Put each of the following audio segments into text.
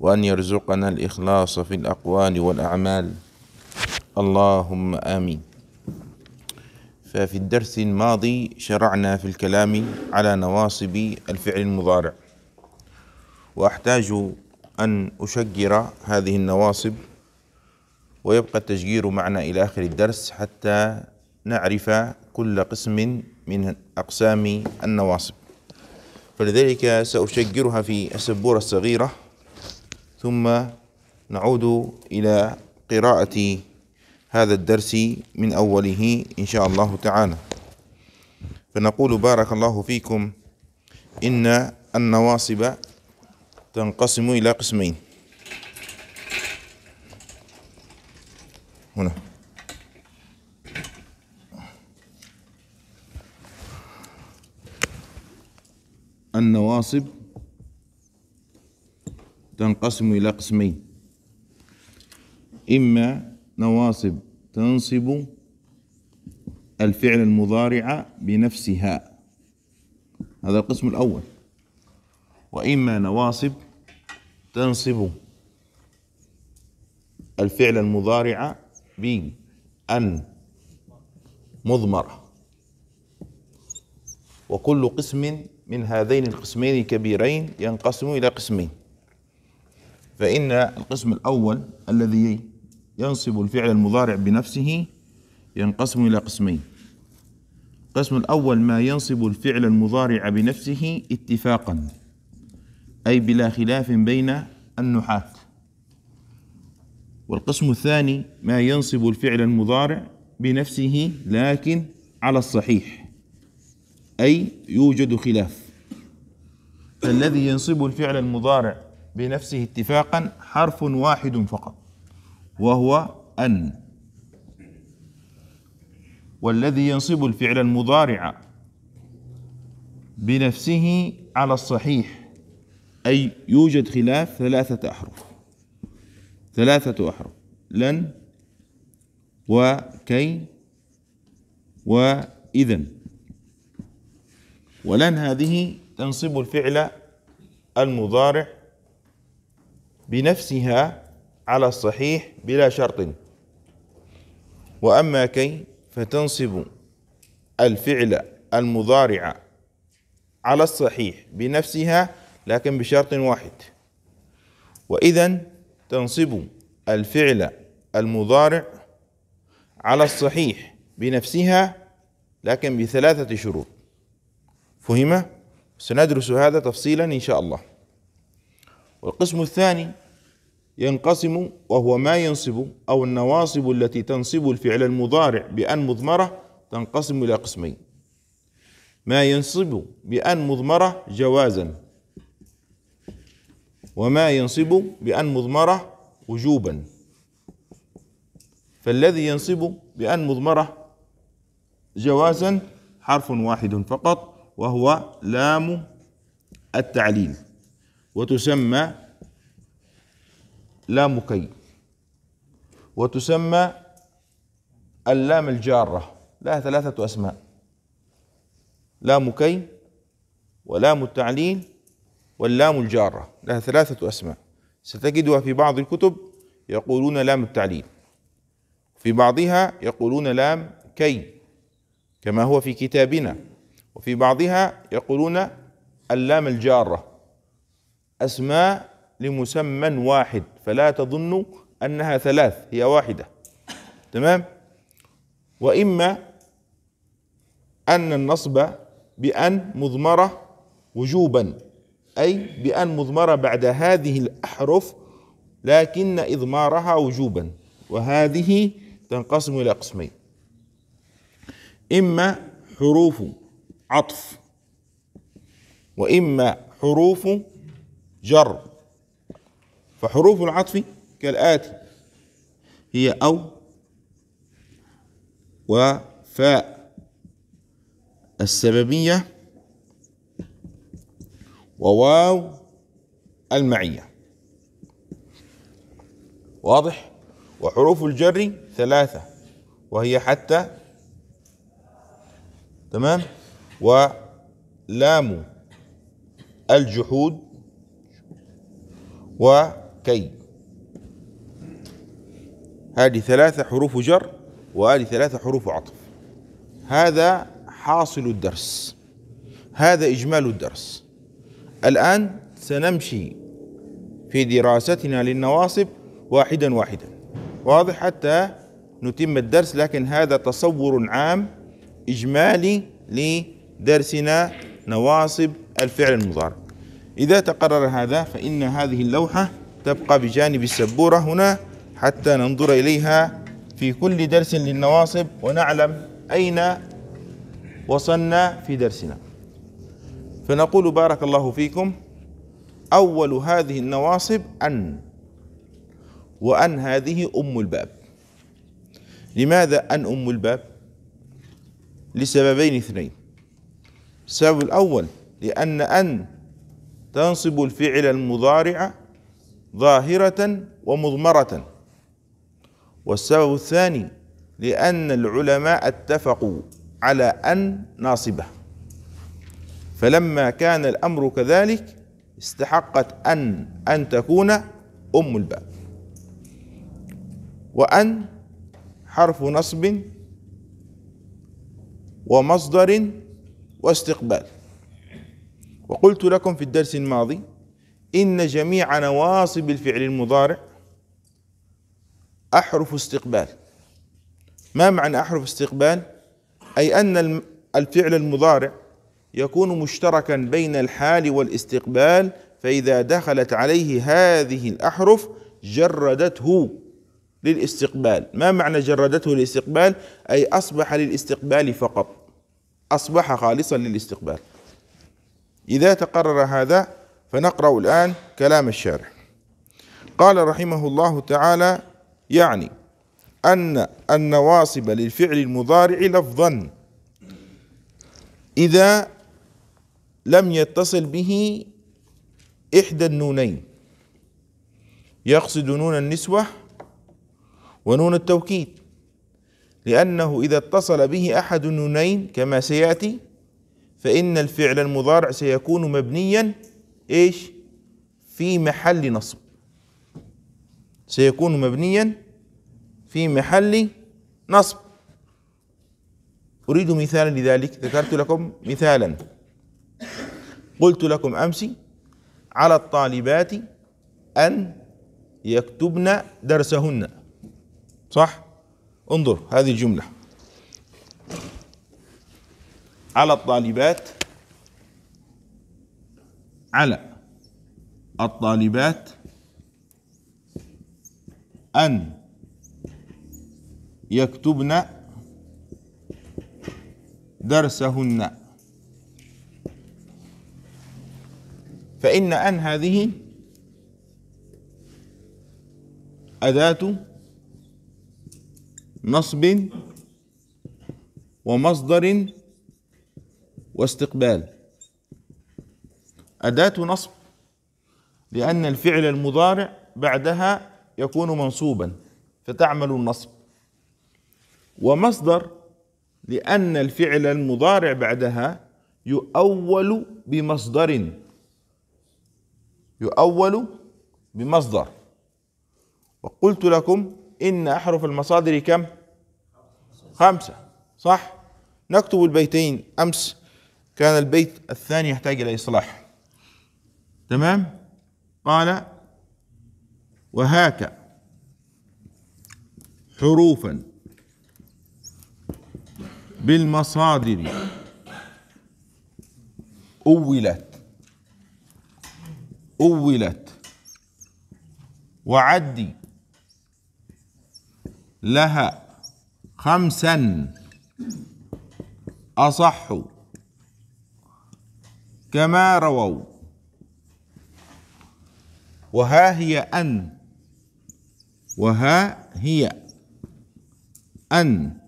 وأن يرزقنا الإخلاص في الأقوال والأعمال اللهم آمين ففي الدرس الماضي شرعنا في الكلام على نواصب الفعل المضارع وأحتاج أن أشجر هذه النواصب ويبقى التشجير معنا إلى آخر الدرس حتى نعرف كل قسم من أقسام النواصب فلذلك سأشجرها في السبورة الصغيرة ثم نعود إلى قراءة هذا الدرس من أوله إن شاء الله تعالى فنقول بارك الله فيكم إن النواصب تنقسم إلى قسمين هنا النواصب تنقسم إلى قسمين إما نواصب تنصب الفعل المضارع بنفسها هذا القسم الأول وإما نواصب تنصب الفعل المضارع بأن مضمرة وكل قسم من هذين القسمين الكبيرين ينقسم إلى قسمين فإن القسم الأول الذي ينصب الفعل المضارع بنفسه ينقسم إلى قسمين القسم الأول ما ينصب الفعل المضارع بنفسه اتفاقا أي بلا خلاف بين النحاة والقسم الثاني ما ينصب الفعل المضارع بنفسه لكن على الصحيح أي يوجد خلاف فالذي ينصب الفعل المضارع بنفسه اتفاقا حرف واحد فقط وهو أن والذي ينصب الفعل المضارع بنفسه على الصحيح أي يوجد خلاف ثلاثة أحرف ثلاثة أحرف لن وكي وإذا ولن هذه تنصب الفعل المضارع بنفسها على الصحيح بلا شرط وأما كي فتنصب الفعل المضارع على الصحيح بنفسها لكن بشرط واحد وإذا تنصب الفعل المضارع على الصحيح بنفسها لكن بثلاثة شروط فهم؟ سندرس هذا تفصيلا إن شاء الله والقسم الثاني ينقسم وهو ما ينصب أو النواصب التي تنصب الفعل المضارع بأن مضمرة تنقسم إلى قسمين ما ينصب بأن مضمرة جوازا وما ينصب بأن مضمرة وجوبا فالذي ينصب بأن مضمرة جوازا حرف واحد فقط وهو لام التعليل وتسمى لام كي وتسمى اللام الجارة لها ثلاثة أسماء لام كي ولام التعليل واللام الجارة لها ثلاثة أسماء ستجدها في بعض الكتب يقولون لام التعليل في بعضها يقولون لام كي كما هو في كتابنا وفي بعضها يقولون اللام الجارة أسماء لمسمى واحد فلا تظن أنها ثلاث هي واحدة تمام وإما أن النصب بأن مضمرة وجوبا أي بأن مضمرة بعد هذه الأحرف لكن إضمارها وجوبا وهذه تنقسم إلى قسمين إما حروف عطف وإما حروف جر فحروف العطف كالآتي هي أو وفاء السببية وواو المعية واضح وحروف الجر ثلاثة وهي حتى تمام ولام الجحود وكي هذه ثلاثة حروف جر وهذه ثلاثة حروف عطف هذا حاصل الدرس هذا إجمال الدرس الآن سنمشي في دراستنا للنواصب واحدا واحدا واضح حتى نتم الدرس لكن هذا تصور عام إجمالي لدرسنا نواصب الفعل المضارع إذا تقرر هذا فإن هذه اللوحة تبقى بجانب السبورة هنا حتى ننظر إليها في كل درس للنواصب ونعلم أين وصلنا في درسنا فنقول بارك الله فيكم أول هذه النواصب أن وأن هذه أم الباب لماذا أن أم الباب لسببين اثنين السبب الأول لأن أن تنصب الفعل المضارع ظاهرة ومضمرة والسبب الثاني لأن العلماء اتفقوا على أن ناصبة فلما كان الأمر كذلك استحقت أن أن تكون أم الباب وأن حرف نصب ومصدر واستقبال وقلت لكم في الدرس الماضي إن جميع نواصب الفعل المضارع أحرف استقبال ما معنى أحرف استقبال؟ أي أن الفعل المضارع يكون مشتركا بين الحال والاستقبال فإذا دخلت عليه هذه الأحرف جردته للاستقبال ما معنى جردته للاستقبال؟ أي أصبح للاستقبال فقط أصبح خالصا للاستقبال إذا تقرر هذا فنقرأ الآن كلام الشارح قال رحمه الله تعالى يعني أن النواصب للفعل المضارع لفظا إذا لم يتصل به إحدى النونين يقصد نون النسوة ونون التوكيد لأنه إذا اتصل به أحد النونين كما سيأتي فإن الفعل المضارع سيكون مبنيا إيش في محل نصب سيكون مبنيا في محل نصب أريد مثالا لذلك ذكرت لكم مثالا قلت لكم أمس على الطالبات أن يكتبن درسهن صح انظر هذه الجمله على الطالبات على الطالبات أن يكتبن درسهن فإن أن هذه أداة نصب ومصدر واستقبال أداة نصب لأن الفعل المضارع بعدها يكون منصوبا فتعمل النصب ومصدر لأن الفعل المضارع بعدها يؤول بمصدر يؤول بمصدر وقلت لكم إن أحرف المصادر كم؟ خمسة صح؟ نكتب البيتين أمس كان البيت الثاني يحتاج إلى إصلاح تمام قال وهاك حروفا بالمصادر أولت أولت وعدي لها خمسا أصح كما رووا وها هي أن وها هي أن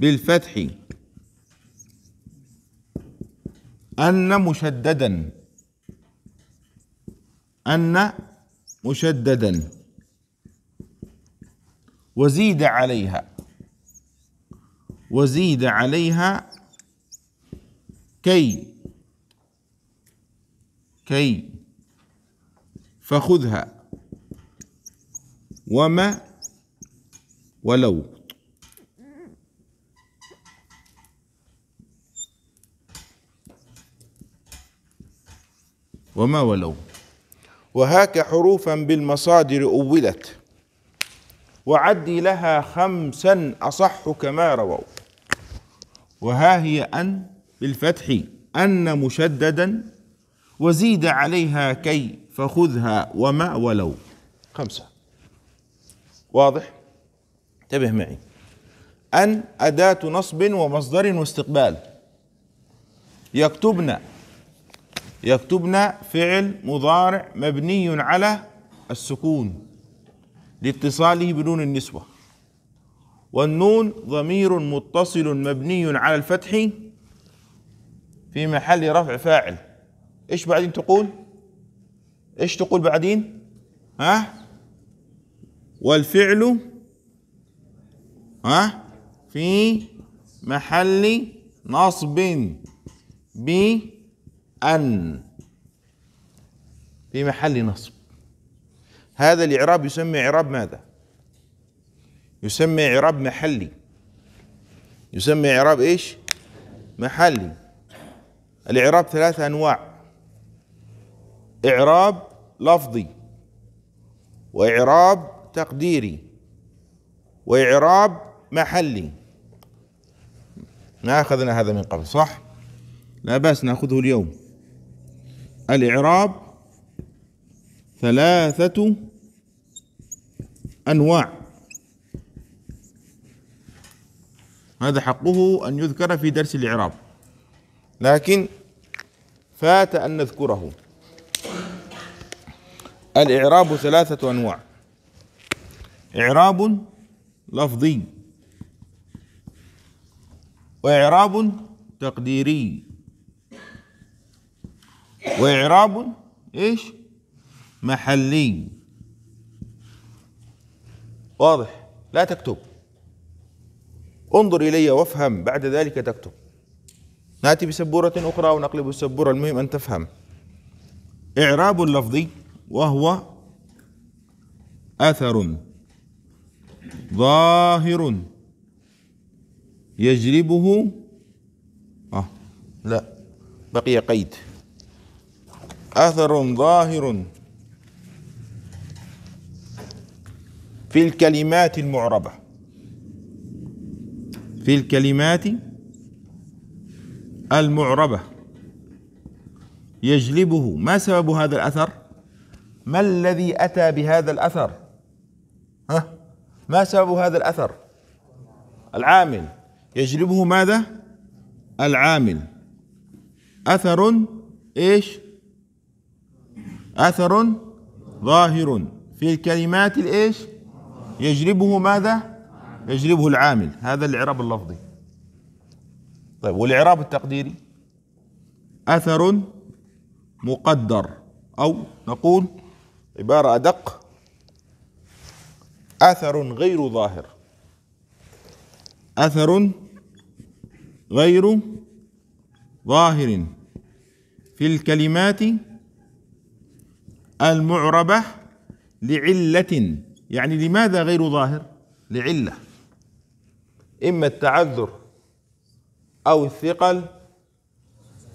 بالفتح أن مشددا أن مشددا وزيد عليها وزيد عليها كي كي فخذها وما ولو وما ولو وهاك حروفا بالمصادر أولت وعدي لها خمسا أصح كما رووا وها هي أن بالفتح أن مشددا وزيد عليها كي فخذها وما ولو خمسة واضح انتبه معي أن أداة نصب ومصدر واستقبال يكتبنا يكتبنا فعل مضارع مبني على السكون لاتصاله بنون النسوة والنون ضمير متصل مبني على الفتح في محل رفع فاعل ايش بعدين تقول ايش تقول بعدين ها والفعل ها في محل نصب بأن في محل نصب هذا الإعراب يسمى إعراب ماذا يسمى إعراب محلي يسمى إعراب إيش محلي الإعراب ثلاثة أنواع إعراب لفظي وإعراب تقديري وإعراب محلي ما أخذنا هذا من قبل صح؟ لا بأس نأخذه اليوم الإعراب ثلاثة أنواع هذا حقه أن يذكر في درس الإعراب لكن فات أن نذكره الإعراب ثلاثة أنواع إعراب لفظي وإعراب تقديري وإعراب إيش محلي واضح لا تكتب انظر إلي وافهم بعد ذلك تكتب ناتي بسبورة أخرى ونقلب السبورة المهم أن تفهم إعراب لفظي وهو أثر ظاهر يجلبه آه لا بقي قيد أثر ظاهر في الكلمات المعربة في الكلمات المعربة يجلبه ما سبب هذا الأثر ما الذي أتى بهذا الأثر ها ما سبب هذا الأثر العامل يجلبه ماذا العامل أثر إيش أثر ظاهر في الكلمات الإيش يجلبه ماذا يجلبه العامل هذا الإعراب اللفظي طيب والإعراب التقديري أثر مقدر أو نقول عبارة أدق أثر غير ظاهر أثر غير ظاهر في الكلمات المعربة لعلة يعني لماذا غير ظاهر لعلة إما التعذر أو الثقل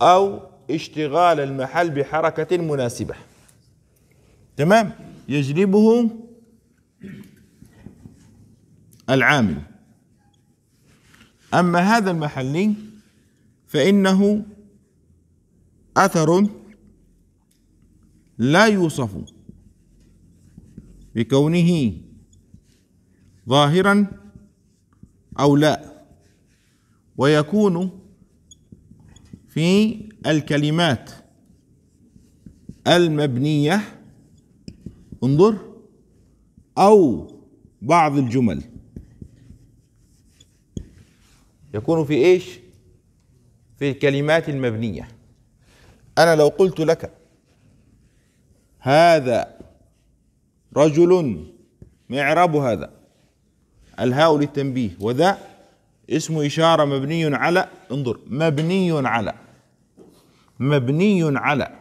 أو اشتغال المحل بحركة مناسبة تمام يجلبه العامل أما هذا المحلي فإنه أثر لا يوصف بكونه ظاهرا أو لا ويكون في الكلمات المبنية انظر أو بعض الجمل يكون في ايش؟ في الكلمات المبنية أنا لو قلت لك هذا رجل معرب هذا الهاء للتنبيه وذا اسم إشارة مبني على انظر مبني على مبني على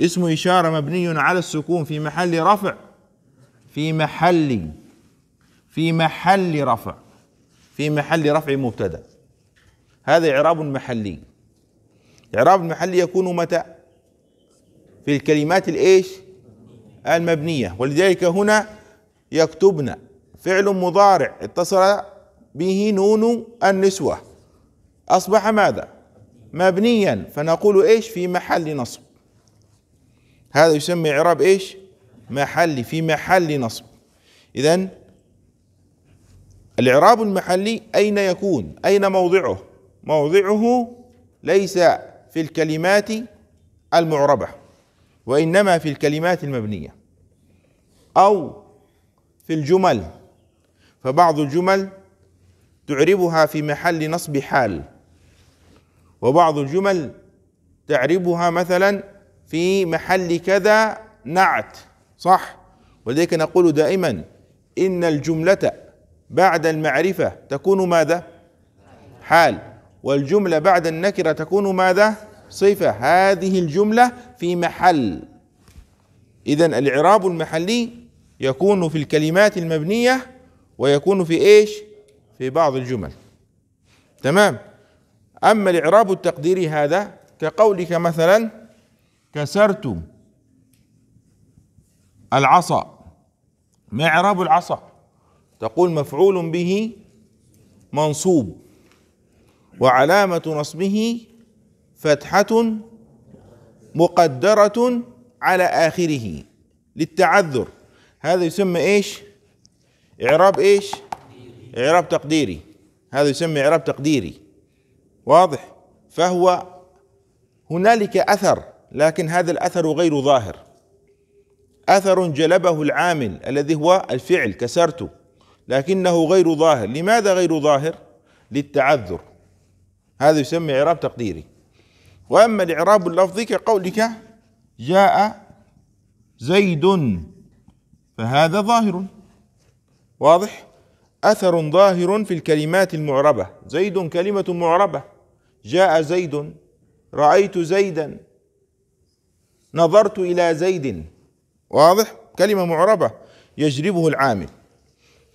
اسم إشارة مبني على السكون في محل رفع في محل في محل رفع في محل رفع مبتدا هذا إعراب محلي إعراب محلي يكون متى في الكلمات الإيش المبنية ولذلك هنا يكتبن فعل مضارع اتصل به نون النسوة أصبح ماذا مبنيا فنقول إيش في محل نصب هذا يسمى إعراب إيش محلي في محل نصب إذا الإعراب المحلي أين يكون أين موضعه موضعه ليس في الكلمات المعربة وإنما في الكلمات المبنية أو في الجمل فبعض الجمل تعربها في محل نصب حال وبعض الجمل تعربها مثلا في محل كذا نعت صح ولذلك نقول دائما إن الجملة بعد المعرفة تكون ماذا حال والجملة بعد النكرة تكون ماذا صفة هذه الجملة في محل إذا الإعراب المحلي يكون في الكلمات المبنية ويكون في إيش في بعض الجمل تمام أما الإعراب التقديري هذا كقولك مثلا كسرت العصا ما إعراب العصا تقول مفعول به منصوب وعلامة نصبه فتحة مقدرة على آخره للتعذر هذا يسمى إيش إعراب إيش إعراب تقديري هذا يسمى إعراب تقديري واضح فهو هنالك أثر لكن هذا الأثر غير ظاهر أثر جلبه العامل الذي هو الفعل كسرته لكنه غير ظاهر لماذا غير ظاهر للتعذر هذا يسمى إعراب تقديري وأما الإعراب اللفظي كقولك جاء زيد فهذا ظاهر واضح أثر ظاهر في الكلمات المعربة زيد كلمة معربة جاء زيد رأيت زيدا نظرت إلى زيد واضح كلمة معربة يجربه العامل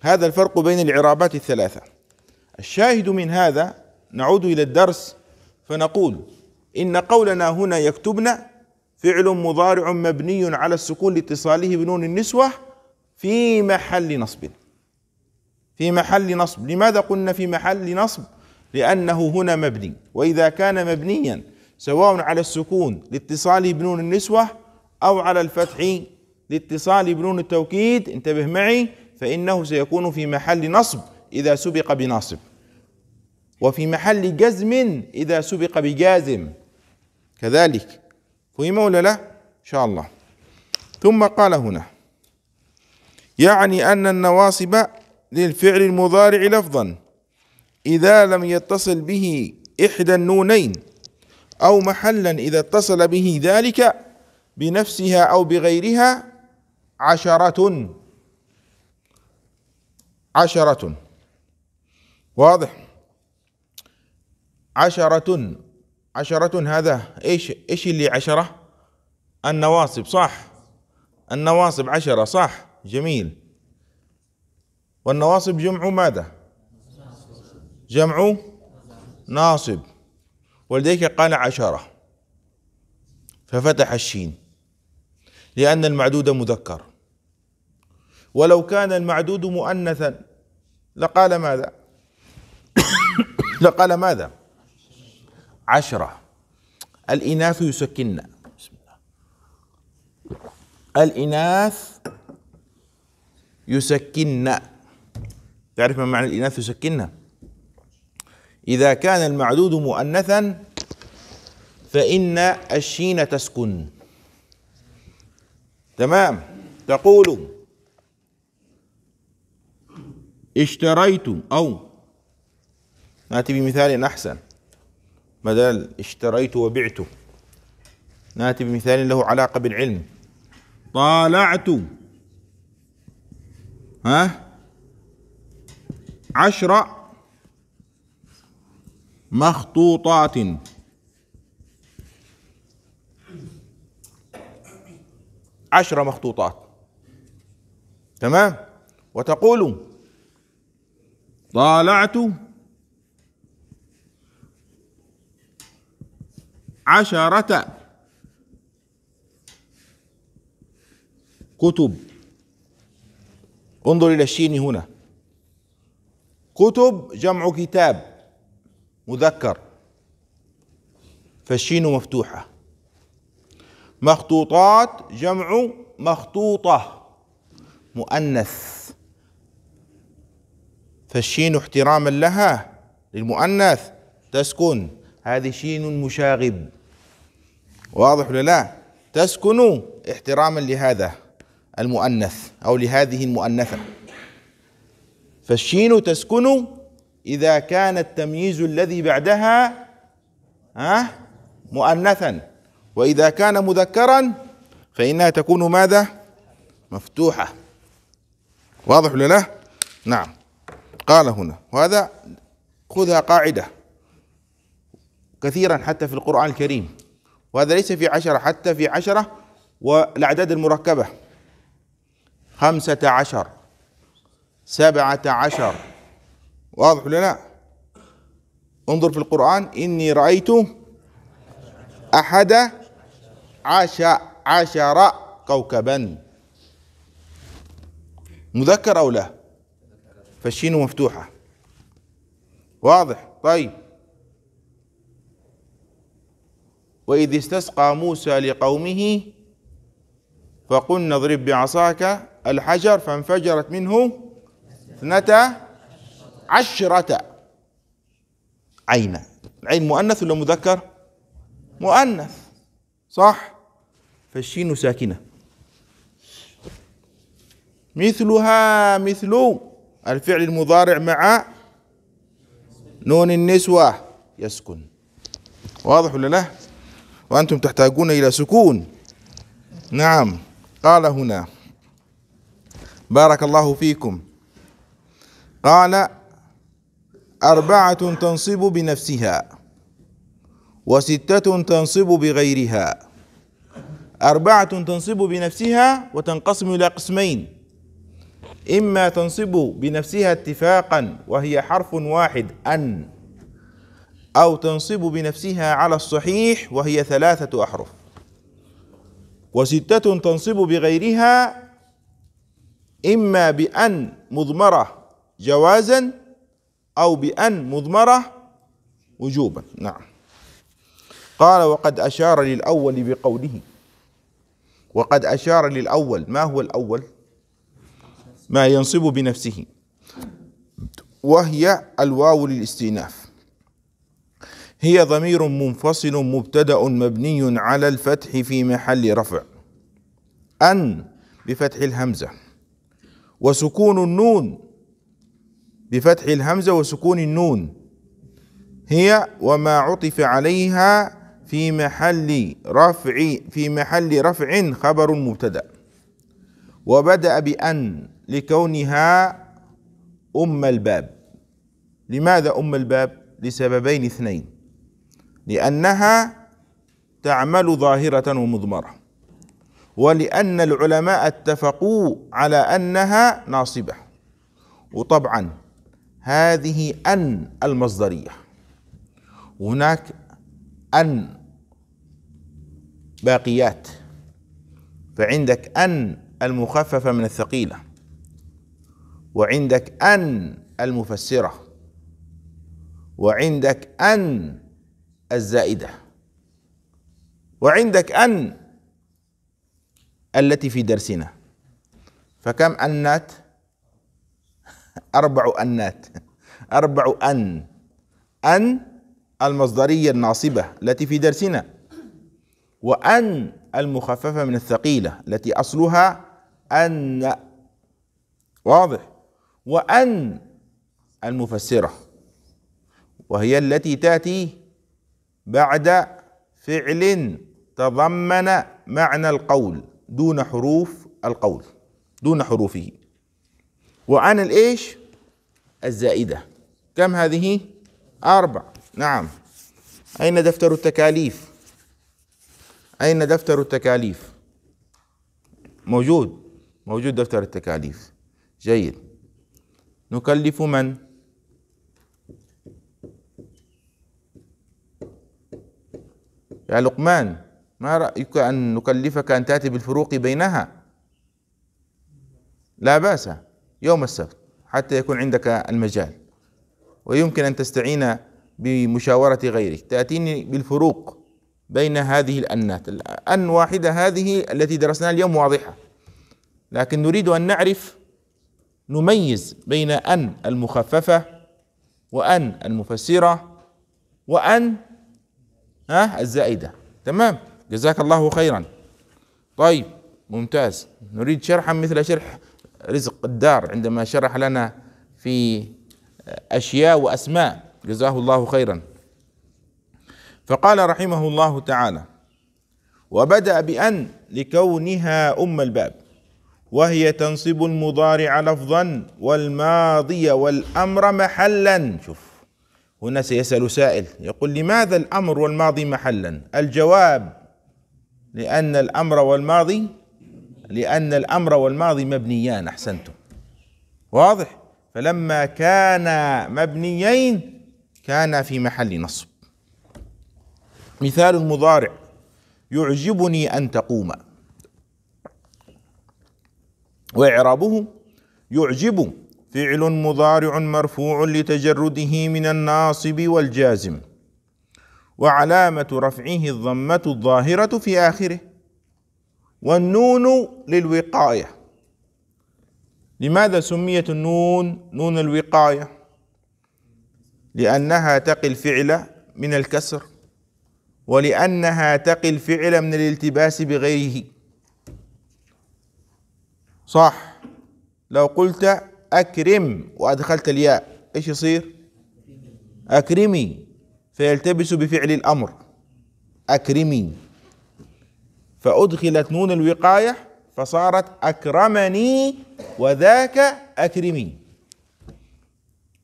هذا الفرق بين الإعرابات الثلاثة الشاهد من هذا نعود إلى الدرس فنقول إن قولنا هنا يكتبن فعل مضارع مبني على السكون لاتصاله بنون النسوة في محل نصب في محل نصب لماذا قلنا في محل نصب لأنه هنا مبني وإذا كان مبنيا سواء على السكون لاتصاله بنون النسوة أو على الفتح لاتصاله بنون التوكيد انتبه معي فإنه سيكون في محل نصب إذا سبق بناصب وفي محل جزم إذا سبق بجازم كذلك فهم ولا لا؟ إن شاء الله ثم قال هنا يعني أن النواصب للفعل المضارع لفظا إذا لم يتصل به إحدى النونين أو محلا إذا اتصل به ذلك بنفسها أو بغيرها عشرة عشرة واضح عشرة عشرة هذا ايش ايش اللي عشرة النواصب صح النواصب عشرة صح جميل والنواصب جمع ماذا جمع ناصب ولذلك قال عشرة ففتح الشين لأن المعدود مذكر ولو كان المعدود مؤنثا لقال ماذا لقال ماذا عشرة الإناث يسكن بسم الله الإناث يسكن تعرف ما معنى الإناث سكنها إذا كان المعدود مؤنثا فإن الشين تسكن تمام تقول اشتريت أو نأتي بمثال أحسن بدل اشتريت وبعت نأتي بمثال له علاقة بالعلم طالعت ها عشر مخطوطات عشر مخطوطات تمام وتقول طالعت عشرة كتب انظر إلى الشين هنا كتب جمع كتاب مذكر فالشين مفتوحة مخطوطات جمع مخطوطة مؤنث فالشين احتراما لها للمؤنث تسكن هذه شين مشاغب واضح ولا لا تسكن احتراما لهذا المؤنث او لهذه المؤنثه فالشين تسكن إذا كان التمييز الذي بعدها ها مؤنثا وإذا كان مذكرا فإنها تكون ماذا مفتوحة واضح ولا لا نعم قال هنا وهذا خذها قاعدة كثيرا حتى في القرآن الكريم وهذا ليس في عشرة حتى في عشرة والأعداد المركبة خمسة عشر سبعة عشر واضح ولا لا انظر في القرآن إني رأيت أحد عشر عشر كوكبا مذكر أو لا فالشين مفتوحة واضح طيب وإذ استسقى موسى لقومه فقلنا اضرب بعصاك الحجر فانفجرت منه اثنتا عشرة عينا العين مؤنث ولا مذكر مؤنث صح فالشين ساكنة مثلها مثل الفعل المضارع مع نون النسوة يسكن واضح ولا لا وأنتم تحتاجون إلى سكون نعم قال هنا بارك الله فيكم قال أربعة تنصب بنفسها وستة تنصب بغيرها أربعة تنصب بنفسها وتنقسم إلى قسمين إما تنصب بنفسها اتفاقا وهي حرف واحد أن أو تنصب بنفسها على الصحيح وهي ثلاثة أحرف وستة تنصب بغيرها إما بأن مضمرة جوازا أو بأن مضمرة وجوبا نعم قال وقد أشار للأول بقوله وقد أشار للأول ما هو الأول ما ينصب بنفسه وهي الواو للاستئناف هي ضمير منفصل مبتدأ مبني على الفتح في محل رفع أن بفتح الهمزة وسكون النون بفتح الهمزة وسكون النون هي وما عطف عليها في محل رفع في محل رفع خبر مبتدأ وبدأ بأن لكونها أم الباب لماذا أم الباب؟ لسببين اثنين لأنها تعمل ظاهرة ومضمرة ولأن العلماء اتفقوا على أنها ناصبة وطبعا هذه أن المصدرية وهناك أن باقيات فعندك أن المخففة من الثقيلة وعندك أن المفسرة وعندك أن الزائدة وعندك أن التي في درسنا فكم أنات؟ أربع أنات أربع أن أن المصدرية الناصبة التي في درسنا وأن المخففة من الثقيلة التي أصلها أن واضح وأن المفسرة وهي التي تأتي بعد فعل تضمن معنى القول دون حروف القول دون حروفه وعن الايش الزائدة كم هذه أربع نعم أين دفتر التكاليف أين دفتر التكاليف موجود موجود دفتر التكاليف جيد نكلف من يا لقمان ما رأيك أن نكلفك أن تأتي بالفروق بينها لا بأس يوم السبت حتى يكون عندك المجال ويمكن أن تستعين بمشاورة غيرك تأتيني بالفروق بين هذه الأنات الأن واحدة هذه التي درسناها اليوم واضحة لكن نريد أن نعرف نميز بين أن المخففة وأن المفسرة وأن ها الزائدة تمام جزاك الله خيرا طيب ممتاز نريد شرحا مثل شرح رزق الدار عندما شرح لنا في أشياء وأسماء جزاه الله خيرا فقال رحمه الله تعالى وبدأ بأن لكونها أم الباب وهي تنصب المضارع لفظا والماضي والأمر محلا شوف هنا سيسأل سائل يقول لماذا الأمر والماضي محلا الجواب لأن الأمر والماضي لأن الأمر والماضي مبنيان أحسنتم واضح فلما كانا مبنيين كانا في محل نصب مثال المضارع يعجبني أن تقوم وإعرابه يعجب فعل مضارع مرفوع لتجرده من الناصب والجازم وعلامة رفعه الضمة الظاهرة في آخره والنون للوقاية لماذا سميت النون نون الوقاية لأنها تقي الفعل من الكسر ولأنها تقي الفعل من الالتباس بغيره صح لو قلت أكرم وأدخلت الياء إيش يصير أكرمي فيلتبس بفعل الأمر أكرمي فأدخلت نون الوقاية فصارت أكرمني وذاك أكرمي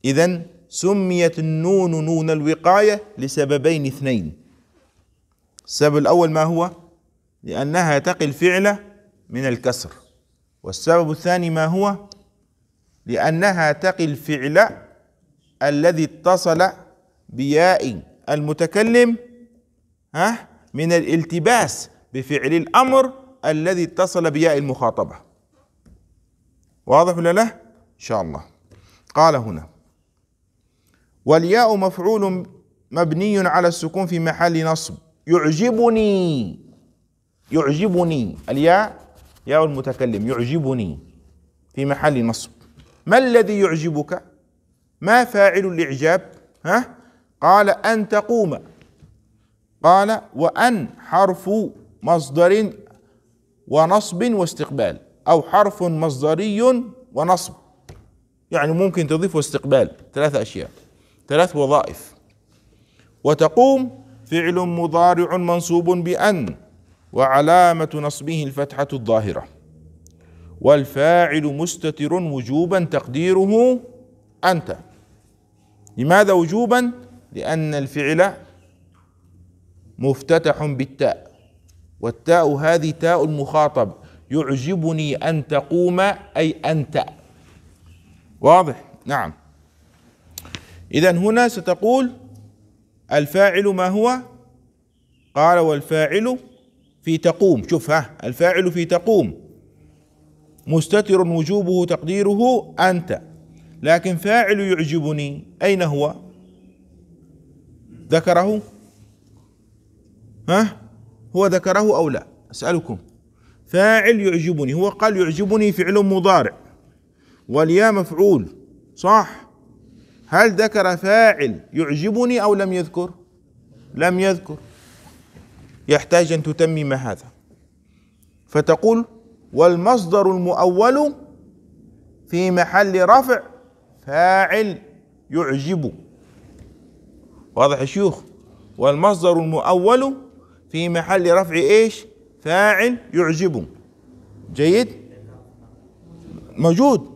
إذا سميت النون نون الوقاية لسببين اثنين السبب الأول ما هو؟ لأنها تقي الفعل من الكسر والسبب الثاني ما هو؟ لأنها تقي الفعل الذي اتصل بياء المتكلم ها من الالتباس بفعل الامر الذي اتصل بياء المخاطبه واضح ولا لا ان شاء الله قال هنا والياء مفعول مبني على السكون في محل نصب يعجبني يعجبني الياء ياء المتكلم يعجبني في محل نصب ما الذي يعجبك ما فاعل الاعجاب ها قال ان تقوم قال وان حرف مصدر ونصب واستقبال أو حرف مصدري ونصب يعني ممكن تضيف واستقبال ثلاث أشياء ثلاث وظائف وتقوم فعل مضارع منصوب بأن وعلامة نصبه الفتحة الظاهرة والفاعل مستتر وجوبا تقديره أنت لماذا وجوبا؟ لأن الفعل مفتتح بالتاء والتاء هذه تاء المخاطب يعجبني أن تقوم أي أنت واضح نعم إذا هنا ستقول الفاعل ما هو قال والفاعل في تقوم شوف ها الفاعل في تقوم مستتر وجوبه تقديره أنت لكن فاعل يعجبني أين هو ذكره ها هو ذكره أو لا أسألكم فاعل يعجبني هو قال يعجبني فعل مضارع والياء مفعول صح هل ذكر فاعل يعجبني أو لم يذكر لم يذكر يحتاج أن تتمم هذا فتقول والمصدر المؤول في محل رفع فاعل يعجب واضح يا شيوخ والمصدر المؤول في محل رفع ايش فاعل يعجبه جيد موجود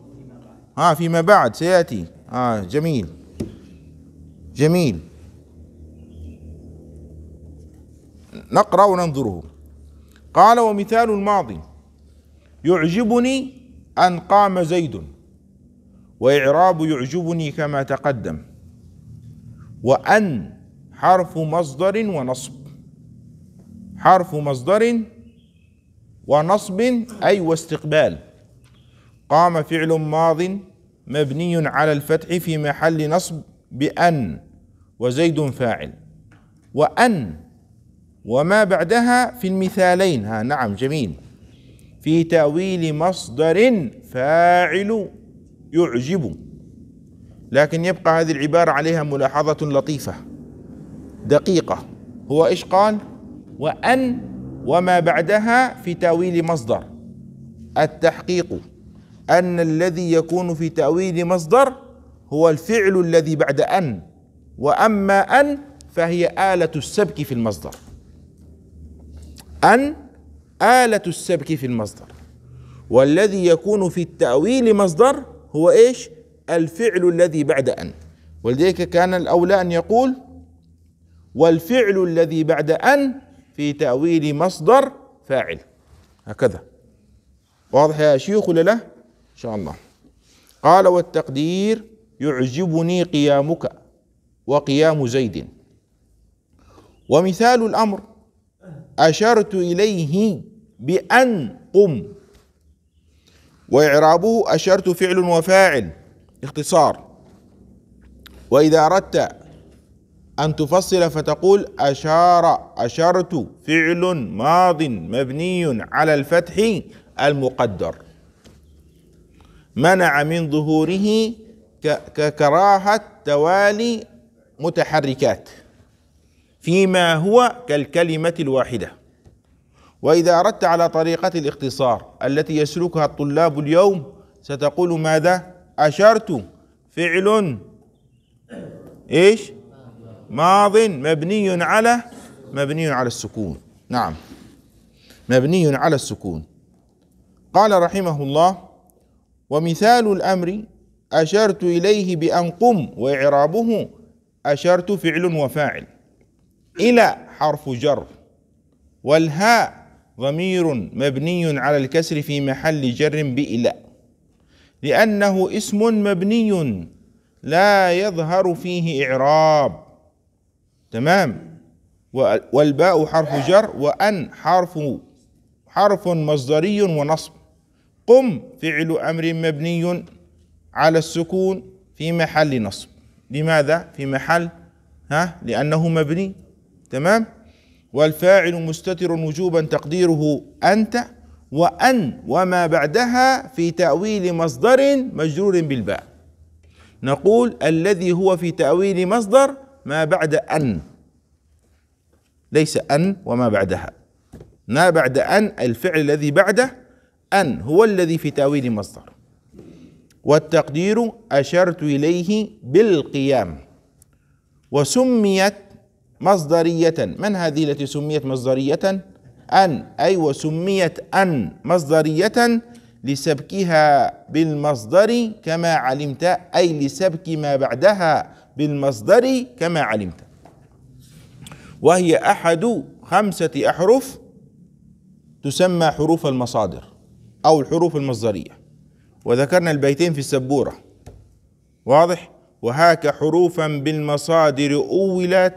ها آه فيما بعد سياتي اه جميل جميل نقرا وننظره قال ومثال الماضي يعجبني ان قام زيد واعراب يعجبني كما تقدم وان حرف مصدر ونصب حرف مصدر ونصب أي واستقبال قام فعل ماض مبني على الفتح في محل نصب بأن وزيد فاعل وأن وما بعدها في المثالين ها نعم جميل في تأويل مصدر فاعل يعجب لكن يبقى هذه العبارة عليها ملاحظة لطيفة دقيقة هو إيش قال؟ وأن وما بعدها في تأويل مصدر التحقيق أن الذي يكون في تأويل مصدر هو الفعل الذي بعد أن وأما أن فهي آلة السبك في المصدر أن آلة السبك في المصدر والذي يكون في التأويل مصدر هو إيش الفعل الذي بعد أن ولذلك كان الأولى أن يقول والفعل الذي بعد أن في تأويل مصدر فاعل هكذا واضح يا شيخ ولا لا؟ إن شاء الله قال والتقدير يعجبني قيامك وقيام زيد ومثال الأمر أشرت إليه بأن قم وإعرابه أشرت فعل وفاعل اختصار وإذا أردت أن تفصل فتقول أشار أشرت فعل ماض مبني على الفتح المقدر منع من ظهوره ككراهة توالي متحركات فيما هو كالكلمة الواحدة وإذا أردت على طريقة الاختصار التي يسلكها الطلاب اليوم ستقول ماذا أشرت فعل إيش ماض مبني على مبني على السكون نعم مبني على السكون قال رحمه الله ومثال الامر اشرت اليه بان قم واعرابه اشرت فعل وفاعل الى حرف جر والهاء ضمير مبني على الكسر في محل جر بإلى لأنه اسم مبني لا يظهر فيه إعراب تمام والباء حرف جر وأن حرف حرف مصدري ونصب قم فعل أمر مبني على السكون في محل نصب لماذا في محل ها لأنه مبني تمام والفاعل مستتر وجوبا تقديره أنت وأن وما بعدها في تأويل مصدر مجرور بالباء نقول الذي هو في تأويل مصدر ما بعد أن ليس أن وما بعدها ما بعد أن الفعل الذي بعده أن هو الذي في تأويل مصدر والتقدير أشرت إليه بالقيام وسميت مصدرية من هذه التي سميت مصدرية أن أي وسميت أن مصدرية لسبكها بالمصدر كما علمت أي لسبك ما بعدها بالمصدر كما علمت وهي أحد خمسة أحرف تسمى حروف المصادر أو الحروف المصدرية وذكرنا البيتين في السبورة واضح وهاك حروفا بالمصادر أولت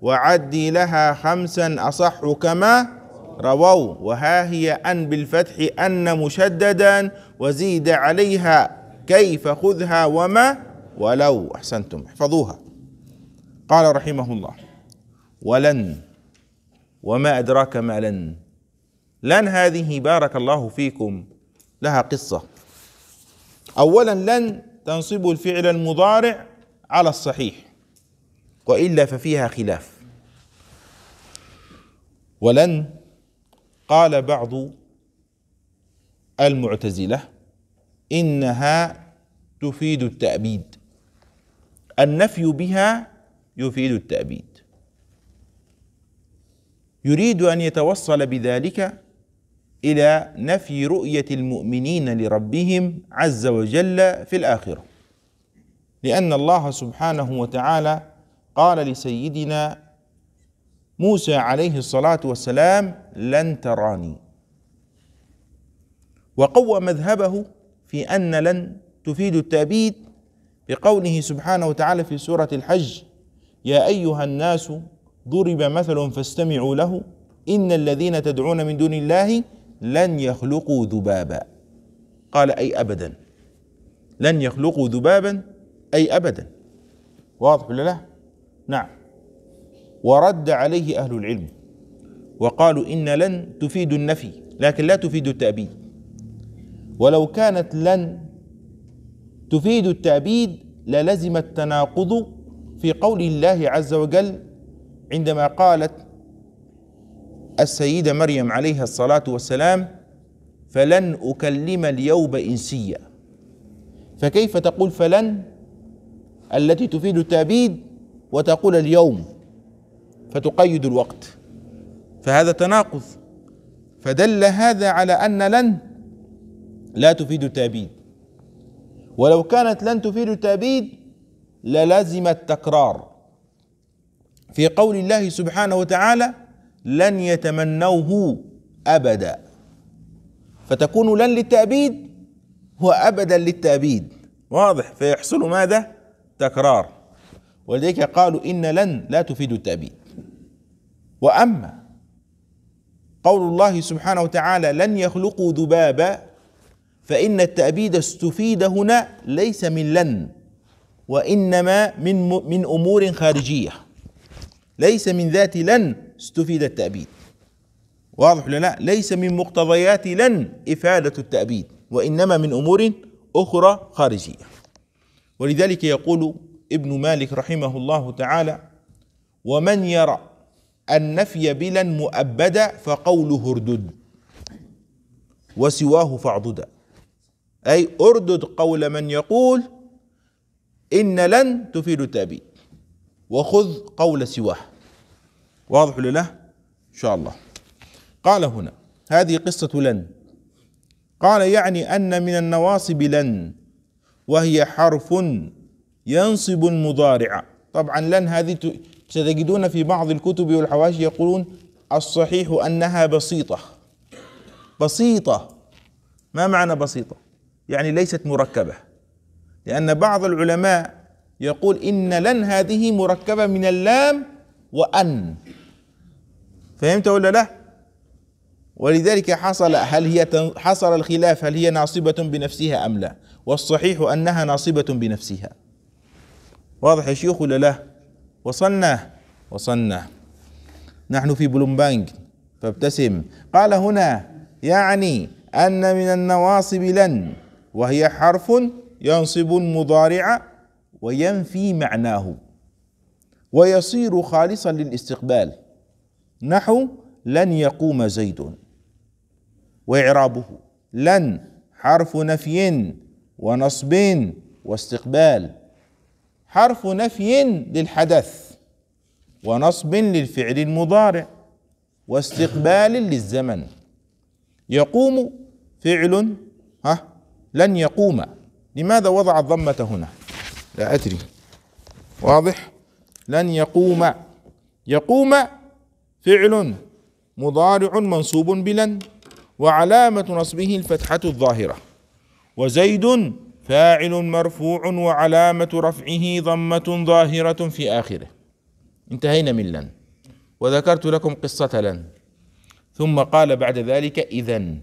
وعدي لها خمسا أصح كما رووا وها هي أن بالفتح أن مشددا وزيد عليها كيف خذها وما ولو احسنتم احفظوها قال رحمه الله ولن وما ادراك ما لن لن هذه بارك الله فيكم لها قصه اولا لن تنصب الفعل المضارع على الصحيح والا ففيها خلاف ولن قال بعض المعتزله انها تفيد التابيد النفي بها يفيد التأبيد يريد أن يتوصل بذلك إلى نفي رؤية المؤمنين لربهم عز وجل في الآخرة لأن الله سبحانه وتعالى قال لسيدنا موسى عليه الصلاة والسلام لن تراني وقوى مذهبه في أن لن تفيد التأبيد لقوله سبحانه وتعالى في سورة الحج يا أيها الناس ضرب مثل فاستمعوا له إن الذين تدعون من دون الله لن يخلقوا ذبابا قال أي أبدا لن يخلقوا ذبابا أي أبدا واضح ولا لا؟ نعم ورد عليه أهل العلم وقالوا إن لن تفيد النفي لكن لا تفيد التأبيد ولو كانت لن تفيد التأبيد للزم التناقض في قول الله عز وجل عندما قالت السيدة مريم عليها الصلاة والسلام فلن أكلم اليوم إنسيا فكيف تقول فلن التي تفيد التأبيد وتقول اليوم فتقيد الوقت فهذا تناقض فدل هذا على أن لن لا تفيد التأبيد ولو كانت لن تفيد التأبيد للزم التكرار في قول الله سبحانه وتعالى لن يتمنوه أبدا فتكون لن للتأبيد وأبدا للتأبيد واضح فيحصل ماذا تكرار ولذلك قالوا إن لن لا تفيد التأبيد وأما قول الله سبحانه وتعالى لن يخلقوا ذبابا فإن التأبيد استفيد هنا ليس من لن وإنما من من أمور خارجية ليس من ذات لن استفيد التأبيد واضح ولا لا؟ ليس من مقتضيات لن إفادة التأبيد وإنما من أمور أخرى خارجية ولذلك يقول ابن مالك رحمه الله تعالى ومن يرى النفي بلا مؤبدا فقوله اردد وسواه فاعضدا أي أردد قول من يقول إن لن تفيد التأبيد وخذ قول سواه واضح لله إن شاء الله قال هنا هذه قصة لن قال يعني أن من النواصب لن وهي حرف ينصب المضارع طبعا لن هذه ستجدون في بعض الكتب والحواشي يقولون الصحيح أنها بسيطة بسيطة ما معنى بسيطة يعني ليست مركبة لأن بعض العلماء يقول إن لن هذه مركبة من اللام وأن فهمت ولا لا؟ ولذلك حصل هل هي حصل الخلاف هل هي ناصبة بنفسها أم لا؟ والصحيح أنها ناصبة بنفسها واضح يا شيخ ولا لا؟ وصلنا وصلنا نحن في بلومبانج فابتسم قال هنا يعني أن من النواصب لن وهي حرف ينصب المضارع وينفي معناه ويصير خالصا للاستقبال نحو لن يقوم زيد واعرابه لن حرف نفي ونصب واستقبال حرف نفي للحدث ونصب للفعل المضارع واستقبال للزمن يقوم فعل ها لن يقوم لماذا وضع الضمة هنا لا أدري واضح لن يقوم يقوم فعل مضارع منصوب بلن وعلامة نصبه الفتحة الظاهرة وزيد فاعل مرفوع وعلامة رفعه ضمة ظاهرة في آخره انتهينا من لن وذكرت لكم قصة لن ثم قال بعد ذلك إذا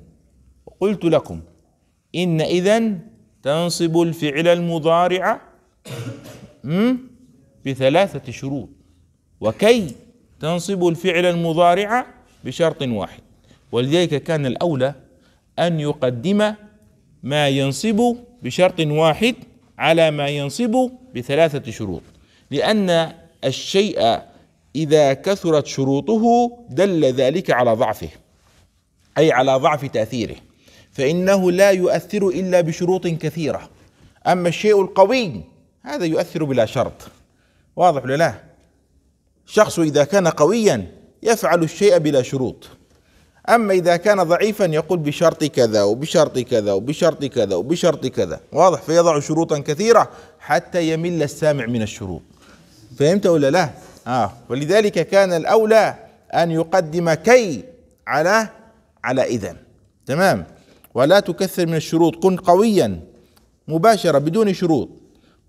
قلت لكم إن إذا تنصب الفعل المضارع بثلاثة شروط وكي تنصب الفعل المضارع بشرط واحد ولذلك كان الأولى أن يقدم ما ينصب بشرط واحد على ما ينصب بثلاثة شروط لأن الشيء إذا كثرت شروطه دل ذلك على ضعفه أي على ضعف تأثيره فإنه لا يؤثر إلا بشروط كثيرة أما الشيء القوي هذا يؤثر بلا شرط واضح ولا لا شخص إذا كان قويا يفعل الشيء بلا شروط أما إذا كان ضعيفا يقول بشرط كذا وبشرط كذا وبشرط كذا وبشرط كذا واضح فيضع شروطا كثيرة حتى يمل السامع من الشروط فهمت ولا لا آه ولذلك كان الأولى أن يقدم كي على على إذن تمام ولا تكثر من الشروط كن قويا مباشرة بدون شروط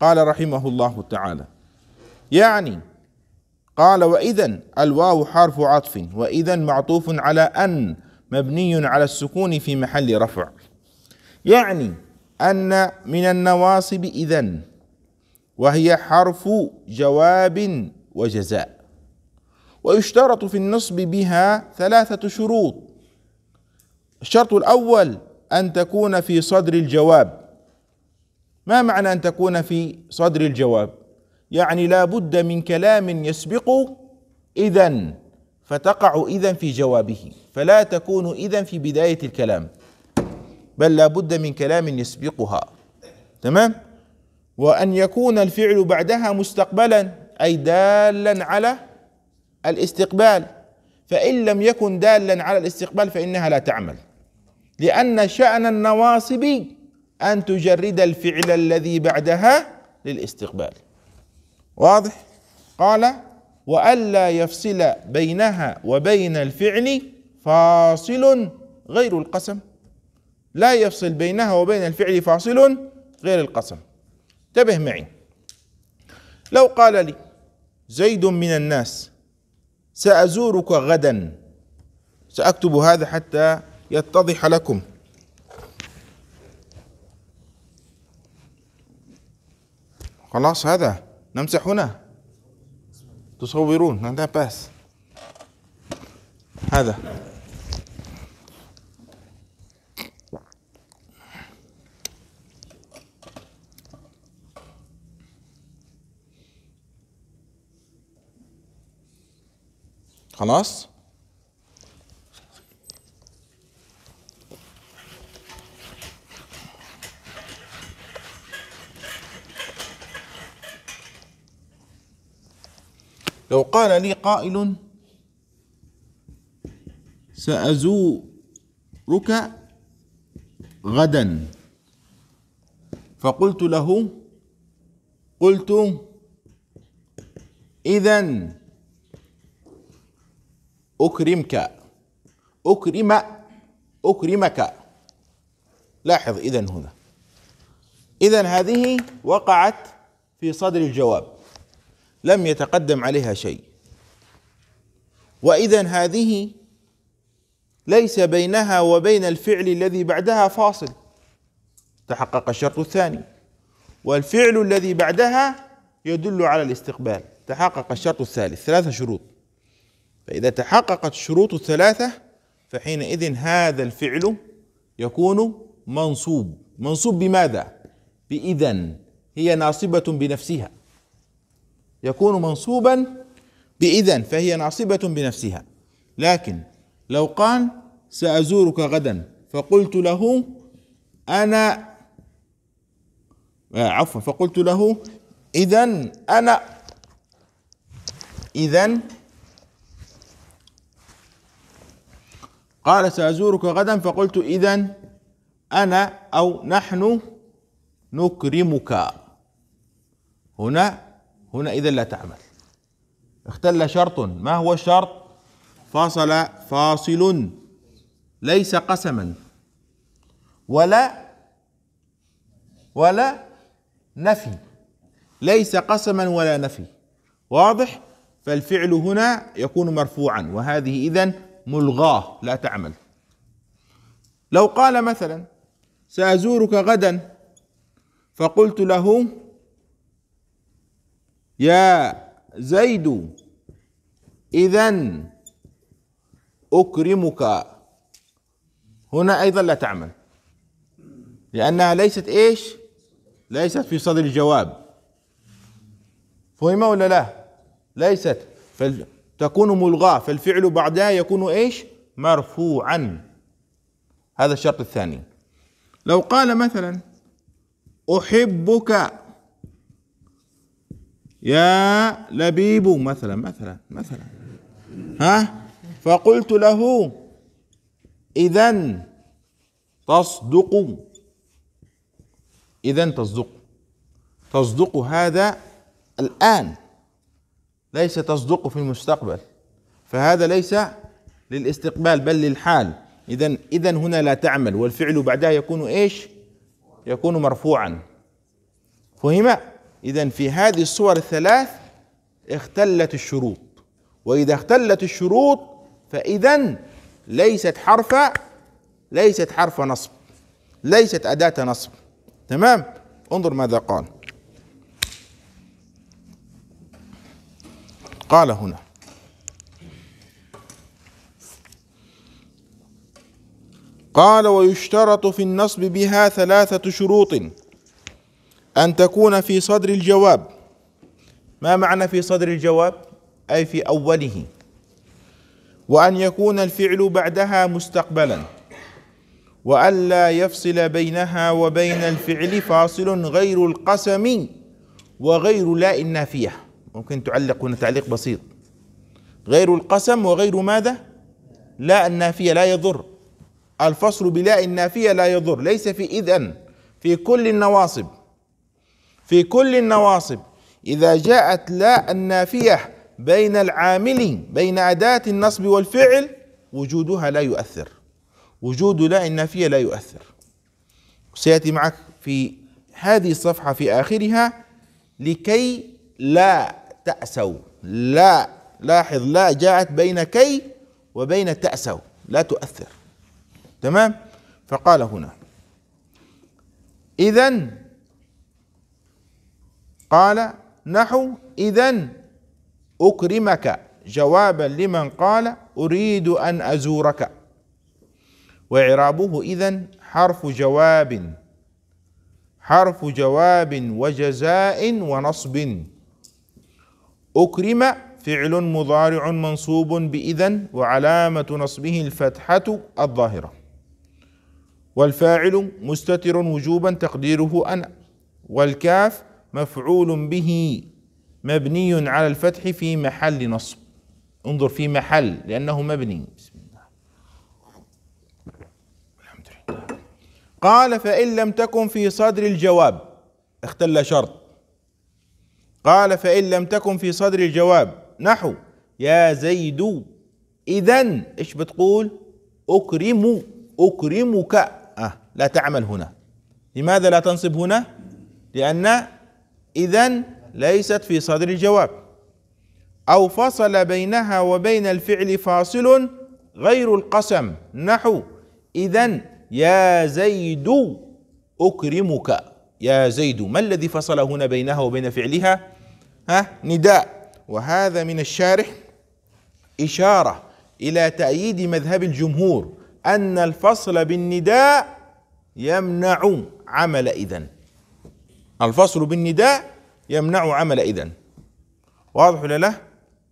قال رحمه الله تعالى يعني قال وإذا الواو حرف عطف وإذا معطوف على أن مبني على السكون في محل رفع يعني أن من النواصب إذا وهي حرف جواب وجزاء ويشترط في النصب بها ثلاثة شروط الشرط الأول ان تكون في صدر الجواب ما معنى ان تكون في صدر الجواب يعني لا بد من كلام يسبق اذا فتقع اذا في جوابه فلا تكون اذا في بدايه الكلام بل لا بد من كلام يسبقها تمام وان يكون الفعل بعدها مستقبلا اي دالا على الاستقبال فان لم يكن دالا على الاستقبال فانها لا تعمل لأن شأن النواصب أن تجرد الفعل الذي بعدها للاستقبال واضح قال وألا يفصل بينها وبين الفعل فاصل غير القسم لا يفصل بينها وبين الفعل فاصل غير القسم انتبه معي لو قال لي زيد من الناس سأزورك غدا سأكتب هذا حتى يتضح لكم خلاص هذا نمسح هنا تصورون هذا باس هذا خلاص لو قال لي قائل سأزورك غدا فقلت له قلت إذا أكرمك أكرم أكرمك لاحظ إذا هنا إذا هذه وقعت في صدر الجواب لم يتقدم عليها شيء واذا هذه ليس بينها وبين الفعل الذي بعدها فاصل تحقق الشرط الثاني والفعل الذي بعدها يدل على الاستقبال تحقق الشرط الثالث ثلاثة شروط فإذا تحققت الشروط الثلاثة فحينئذ هذا الفعل يكون منصوب منصوب بماذا؟ بإذن هي ناصبة بنفسها يكون منصوبا بإذن فهي ناصبة بنفسها لكن لو قال سأزورك غدا فقلت له أنا آه، عفوا فقلت له إذا أنا إذا قال سأزورك غدا فقلت إذا أنا أو نحن نكرمك هنا هنا إذا لا تعمل اختل شرط ما هو الشرط فصل فاصل ليس قسما ولا ولا نفي ليس قسما ولا نفي واضح فالفعل هنا يكون مرفوعا وهذه إذن ملغاه لا تعمل لو قال مثلا سأزورك غدا فقلت له يا زيد إذا أكرمك هنا أيضا لا تعمل لأنها ليست إيش ليست في صدر الجواب فهمة ولا لا ليست فتكون تكون ملغاة فالفعل بعدها يكون إيش مرفوعا هذا الشرط الثاني لو قال مثلا أحبك يا لبيب مثلا مثلا مثلا ها فقلت له إذا تصدق إذا تصدق تصدق هذا الآن ليس تصدق في المستقبل فهذا ليس للاستقبال بل للحال إذا إذا هنا لا تعمل والفعل بعدها يكون ايش؟ يكون مرفوعا فهم؟ إذا في هذه الصور الثلاث اختلت الشروط وإذا اختلت الشروط فإذا ليست حرف ليست حرف نصب ليست أداة نصب تمام انظر ماذا قال قال هنا قال ويشترط في النصب بها ثلاثة شروط أن تكون في صدر الجواب ما معنى في صدر الجواب؟ أي في أوله وأن يكون الفعل بعدها مستقبلا وألا يفصل بينها وبين الفعل فاصل غير القسم وغير لا النافية ممكن تعلق هنا تعليق بسيط غير القسم وغير ماذا؟ لا النافية لا يضر الفصل بلا النافية لا يضر ليس في إذن في كل النواصب في كل النواصب إذا جاءت لا النافية بين العاملين بين أداة النصب والفعل وجودها لا يؤثر وجود لا النافية لا يؤثر سيأتي معك في هذه الصفحة في آخرها لكي لا تأسوا لا لاحظ لا جاءت بين كي وبين تأسوا لا تؤثر تمام فقال هنا إذا قال نحو إذا أكرمك جوابا لمن قال أريد أن أزورك وإعرابه إذا حرف جواب حرف جواب وجزاء ونصب أكرم فعل مضارع منصوب بإذا وعلامة نصبه الفتحة الظاهرة والفاعل مستتر وجوبا تقديره أنا والكاف مفعول به مبني على الفتح في محل نصب انظر في محل لأنه مبني بسم الله الحمد لله قال فإن لم تكن في صدر الجواب اختل شرط قال فإن لم تكن في صدر الجواب نحو يا زيد إذا إيش بتقول أكرم أكرمك أه لا تعمل هنا لماذا لا تنصب هنا لأن إذا ليست في صدر الجواب أو فصل بينها وبين الفعل فاصل غير القسم نحو إذا يا زيد أكرمك يا زيد ما الذي فصل هنا بينها وبين فعلها ها نداء وهذا من الشارح إشارة إلى تأييد مذهب الجمهور أن الفصل بالنداء يمنع عمل إذن الفصل بالنداء يمنع عمل إذن واضح ولا لا؟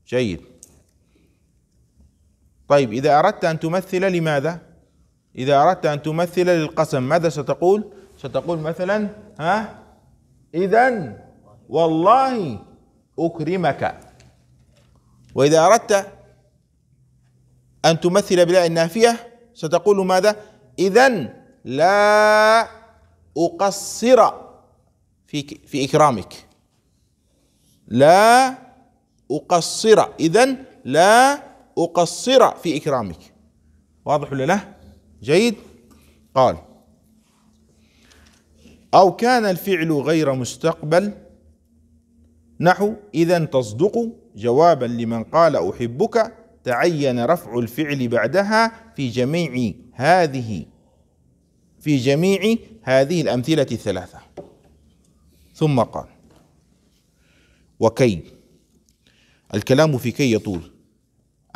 جيد طيب إذا أردت أن تمثل لماذا؟ إذا أردت أن تمثل للقسم ماذا ستقول؟ ستقول مثلا ها إذا والله أكرمك وإذا أردت أن تمثل بلا النافية ستقول ماذا؟ إذا لا أقصر في في إكرامك لا أقصر إذا لا أقصر في إكرامك واضح ولا لا؟ جيد قال أو كان الفعل غير مستقبل نحو إذا تصدق جوابا لمن قال أحبك تعين رفع الفعل بعدها في جميع هذه في جميع هذه الأمثلة الثلاثة ثم قال وكي الكلام في كي يطول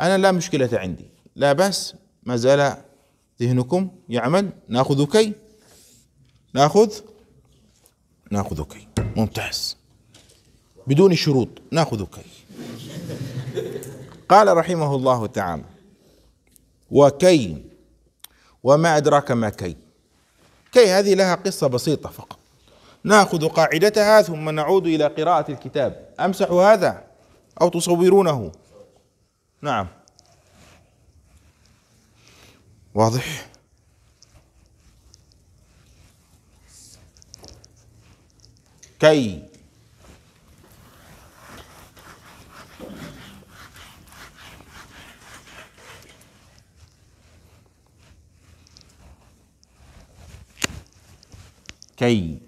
أنا لا مشكلة عندي لا بأس ما زال ذهنكم يعمل ناخذ كي ناخذ ناخذ كي ممتاز بدون شروط ناخذ كي قال رحمه الله تعالى وكي وما أدراك ما كي كي هذه لها قصة بسيطة فقط ناخذ قاعدتها ثم نعود الى قراءه الكتاب امسح هذا او تصورونه نعم واضح كي كي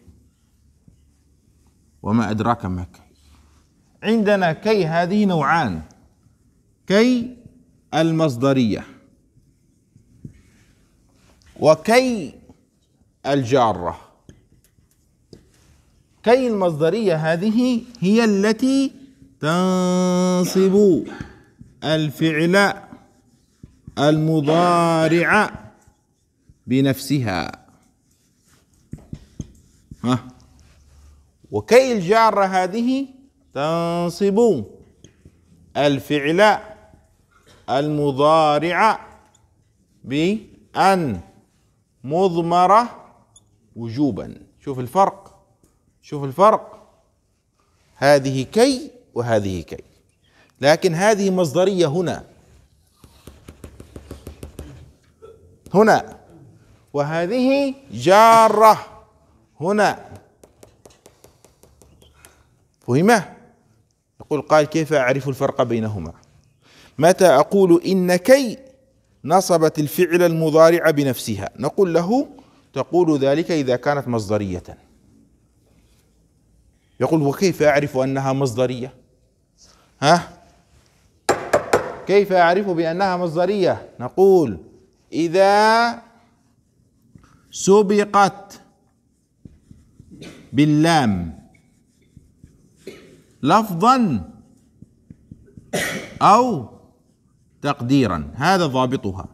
وما أدراك ما كي عندنا كي هذه نوعان كي المصدرية وكي الجارة كي المصدرية هذه هي التي تنصب الفعل المضارع بنفسها ها وكي الجارة هذه تنصب الفعل المضارع بأن مضمرة وجوبا شوف الفرق شوف الفرق هذه كي وهذه كي لكن هذه مصدرية هنا هنا وهذه جارة هنا فهمه يقول قال كيف أعرف الفرق بينهما متى أقول إن كي نصبت الفعل المضارع بنفسها نقول له تقول ذلك إذا كانت مصدرية يقول وكيف أعرف أنها مصدرية ها كيف أعرف بأنها مصدرية نقول إذا سبقت باللام لفظا أو تقديرا هذا ضابطها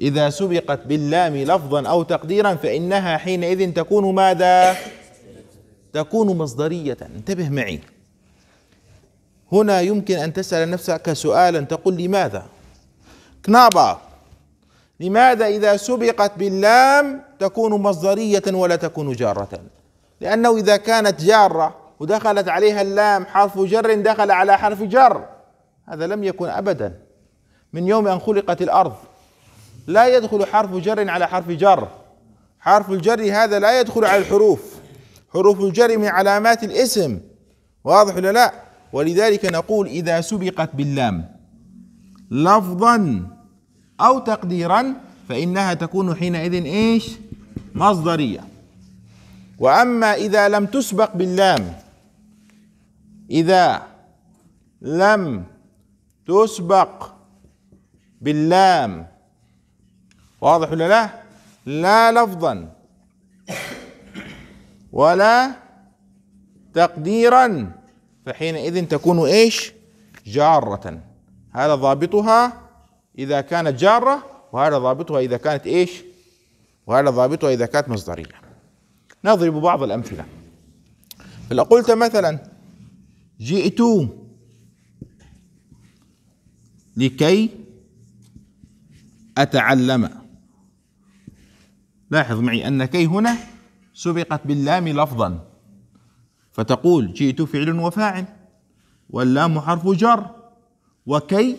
إذا سبقت باللام لفظا أو تقديرا فإنها حينئذ تكون ماذا؟ تكون مصدرية انتبه معي هنا يمكن أن تسأل نفسك سؤالا تقول لماذا؟ كنابا لماذا إذا سبقت باللام تكون مصدرية ولا تكون جارة؟ لأنه إذا كانت جارة ودخلت عليها اللام حرف جر دخل على حرف جر هذا لم يكن أبدا من يوم أن خلقت الأرض لا يدخل حرف جر على حرف جر حرف الجر هذا لا يدخل على الحروف حروف الجر من علامات الاسم واضح ولا لا ولذلك نقول إذا سبقت باللام لفظا أو تقديرا فإنها تكون حينئذ إيش مصدرية وأما إذا لم تسبق باللام إذا لم تسبق باللام واضح ولا لا لا لفظا ولا تقديرا فحينئذ تكون ايش جارة هذا ضابطها إذا كانت جارة وهذا ضابطها إذا كانت ايش وهذا ضابطها إذا كانت مصدرية نضرب بعض الأمثلة فلو قلت مثلا جئت لكي أتعلم لاحظ معي أن كي هنا سبقت باللام لفظا فتقول جئت فعل وفاعل واللام حرف جر وكي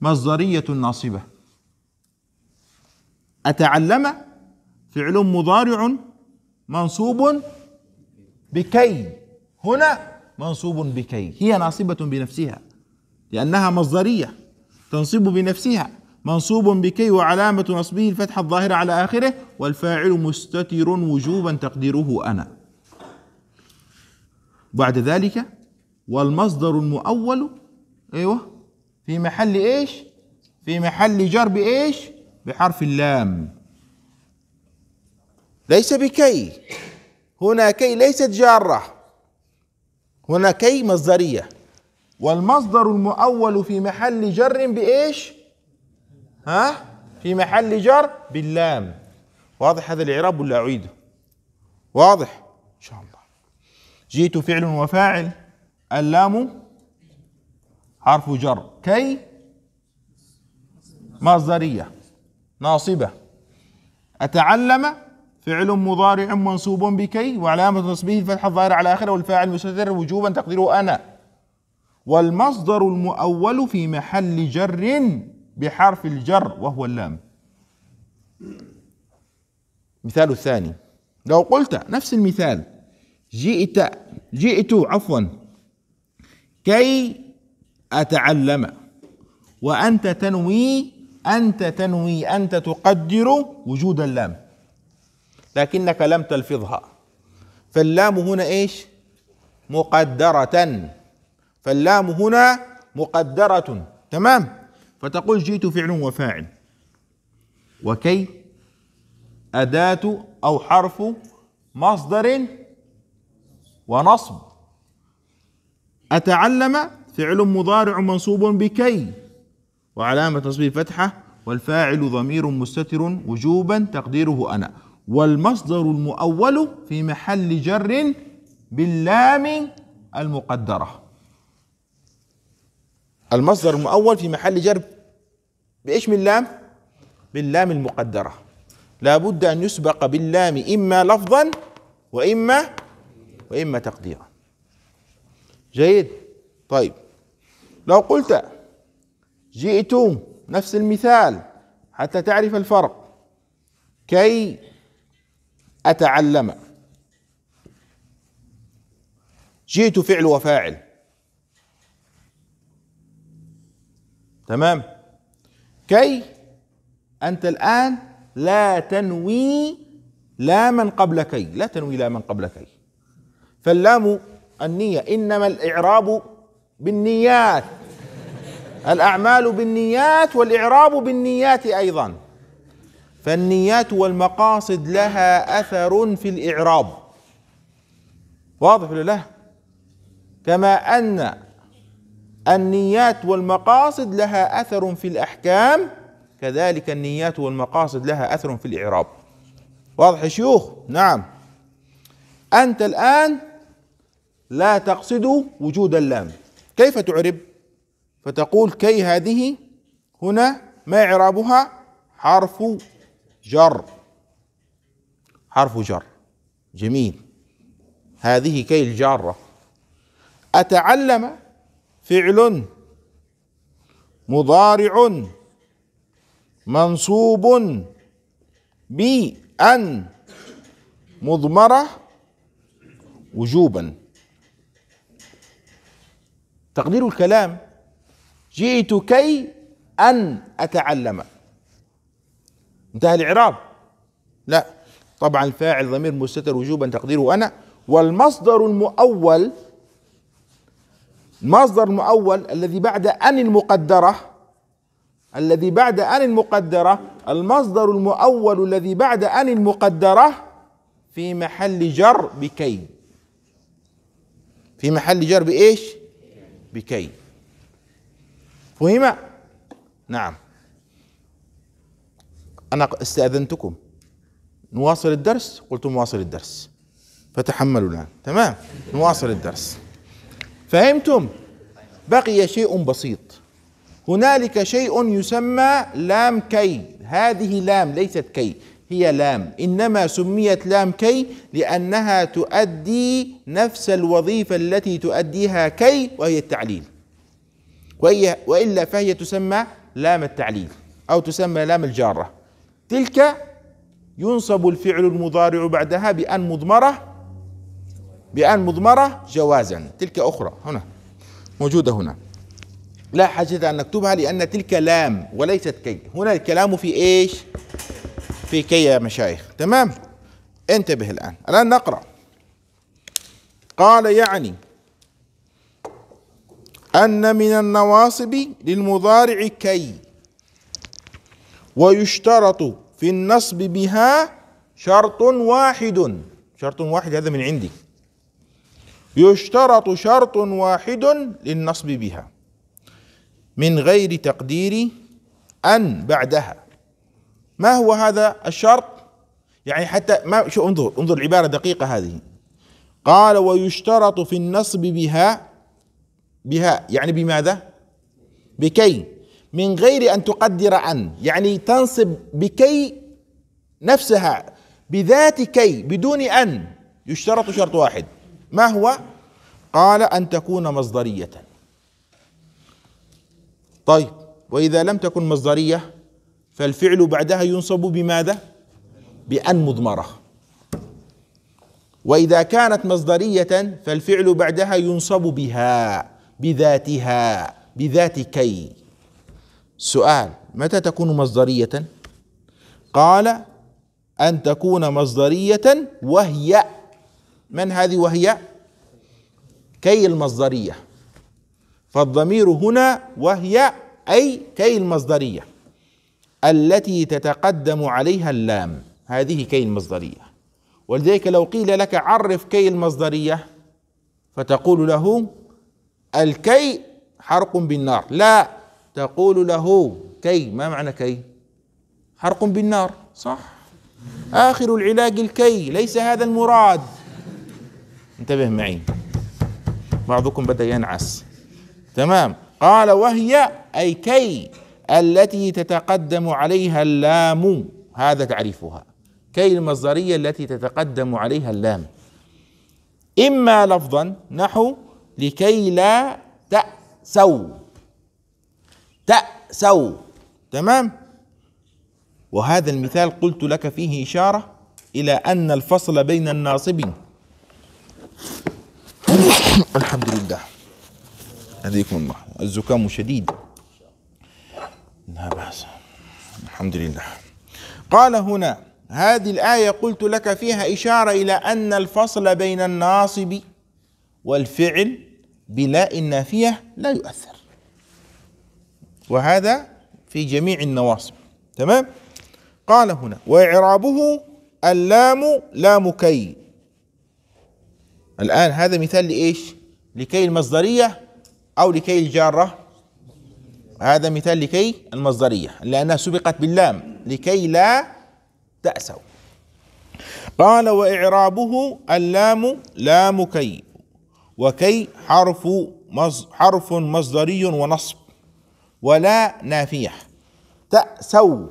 مصدرية ناصبة أتعلم فعل مضارع منصوب بكي هنا منصوب بكي هي ناصبة بنفسها لأنها مصدرية تنصب بنفسها منصوب بكي وعلامة نصبه الفتحة الظاهرة على آخره والفاعل مستتر وجوبا تقديره أنا بعد ذلك والمصدر المؤول أيوه في محل إيش في محل جر بإيش بحرف اللام ليس بكي هنا كي ليست جارة هنا كي مصدرية والمصدر المؤول في محل جر بإيش ها في محل جر باللام واضح هذا الإعراب ولا أعيده واضح إن شاء الله جئت فعل وفاعل اللام حرف جر كي مصدرية ناصبة أتعلم فعل مضارع منصوب بكي وعلامة نصبه الفتحة الظاهرة على آخره والفاعل مستتر وجوبا تقديره أنا والمصدر المؤول في محل جر بحرف الجر وهو اللام مثال الثاني لو قلت نفس المثال جئت جئت عفوا كي أتعلم وأنت تنوي أنت تنوي أنت تقدر وجود اللام لكنك لم تلفظها فاللام هنا ايش مقدرة فاللام هنا مقدرة تمام فتقول جئت فعل وفاعل وكي أداة أو حرف مصدر ونصب أتعلم فعل مضارع منصوب بكي وعلامة نصبه فتحة والفاعل ضمير مستتر وجوبا تقديره أنا والمصدر المؤول في محل جر باللام المقدرة المصدر المؤول في محل جر بإيش من لام باللام المقدرة لابد أن يسبق باللام إما لفظا وإما وإما تقديرا جيد طيب لو قلت جئتم نفس المثال حتى تعرف الفرق كي أتعلم جئت فعل وفاعل تمام كي أنت الآن لا تنوي لا من قبل كي لا تنوي لا من قبل كي فاللام النية إنما الإعراب بالنيات الأعمال بالنيات والإعراب بالنيات أيضا فالنيات والمقاصد لها اثر في الاعراب واضح ولا لا كما ان النيات والمقاصد لها اثر في الاحكام كذلك النيات والمقاصد لها اثر في الاعراب واضح يا شيوخ نعم انت الان لا تقصد وجود اللام كيف تعرب فتقول كي هذه هنا ما إعرابها حرف جر حرف جر جميل هذه كي الجارة أتعلم فعل مضارع منصوب بأن مضمرة وجوبا تقدير الكلام جئت كي أن أتعلم انتهى الاعراب لا طبعا الفاعل ضمير مستتر وجوبا تقديره انا والمصدر المؤول المصدر المؤول الذي بعد ان المقدره الذي بعد ان المقدره المصدر المؤول الذي بعد ان المقدره في محل جر بكي في محل جر بايش بكي فهم نعم أنا استأذنتكم نواصل الدرس قلت نواصل الدرس فتحملوا الآن تمام نواصل الدرس فهمتم بقي شيء بسيط هنالك شيء يسمى لام كي هذه لام ليست كي هي لام انما سميت لام كي لانها تؤدي نفس الوظيفه التي تؤديها كي وهي التعليل وهي والا فهي تسمى لام التعليل او تسمى لام الجاره تلك ينصب الفعل المضارع بعدها بأن مضمرة بأن مضمرة جوازا تلك أخرى هنا موجودة هنا لا حاجة أن نكتبها لأن تلك لام وليست كي هنا الكلام في إيش في كي يا مشايخ تمام انتبه الآن الآن نقرأ قال يعني أن من النواصب للمضارع كي ويشترط في النصب بها شرط واحد شرط واحد هذا من عندي يشترط شرط واحد للنصب بها من غير تقدير أن بعدها ما هو هذا الشرط يعني حتى ما شو انظر انظر العبارة دقيقة هذه قال ويشترط في النصب بها بها يعني بماذا بكي من غير أن تقدر عن يعني تنصب بكي نفسها بذات كي بدون أن يشترط شرط واحد ما هو قال أن تكون مصدرية طيب وإذا لم تكن مصدرية فالفعل بعدها ينصب بماذا بأن مضمرة وإذا كانت مصدرية فالفعل بعدها ينصب بها بذاتها بذات كي سؤال متى تكون مصدرية؟ قال أن تكون مصدرية وهي من هذه وهي؟ كي المصدرية فالضمير هنا وهي أي كي المصدرية التي تتقدم عليها اللام هذه كي المصدرية ولذلك لو قيل لك عرف كي المصدرية فتقول له الكي حرق بالنار لا تقول له كي ما معنى كي حرق بالنار صح آخر العلاج الكي ليس هذا المراد انتبه معي بعضكم بدأ ينعس تمام قال وهي أي كي التي تتقدم عليها اللام هذا تعريفها كي المصدرية التي تتقدم عليها اللام إما لفظا نحو لكي لا تأسوا سو تمام وهذا المثال قلت لك فيه إشارة إلى أن الفصل بين الناصبين الحمد لله هديكم الله الزكام شديد لا بأس الحمد لله قال هنا هذه الآية قلت لك فيها إشارة إلى أن الفصل بين الناصب والفعل بلا النافية لا يؤثر وهذا في جميع النواصب تمام قال هنا واعرابه اللام لام كي الان هذا مثال لايش لكي المصدريه او لكي الجاره هذا مثال لكي المصدريه لانها سبقت باللام لكي لا تاسوا قال واعرابه اللام لام كي وكي حرف حرف مصدري ونصب ولا نافيح تأسوا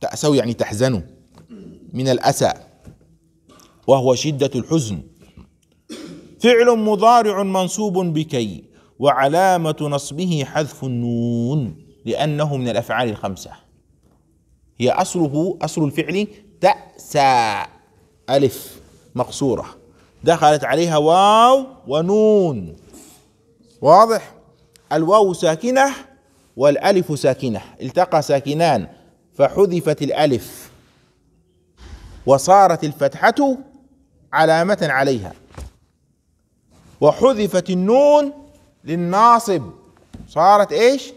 تأسوا يعني تحزنوا من الأسى وهو شدة الحزن فعل مضارع منصوب بكي وعلامة نصبه حذف النون لأنه من الأفعال الخمسة هي أصله أصل الفعل تأسى ألف مقصورة دخلت عليها واو ونون واضح الواو ساكنه والألف ساكنة التقى ساكنان فحذفت الألف وصارت الفتحة علامة عليها وحذفت النون للناصب صارت ايش؟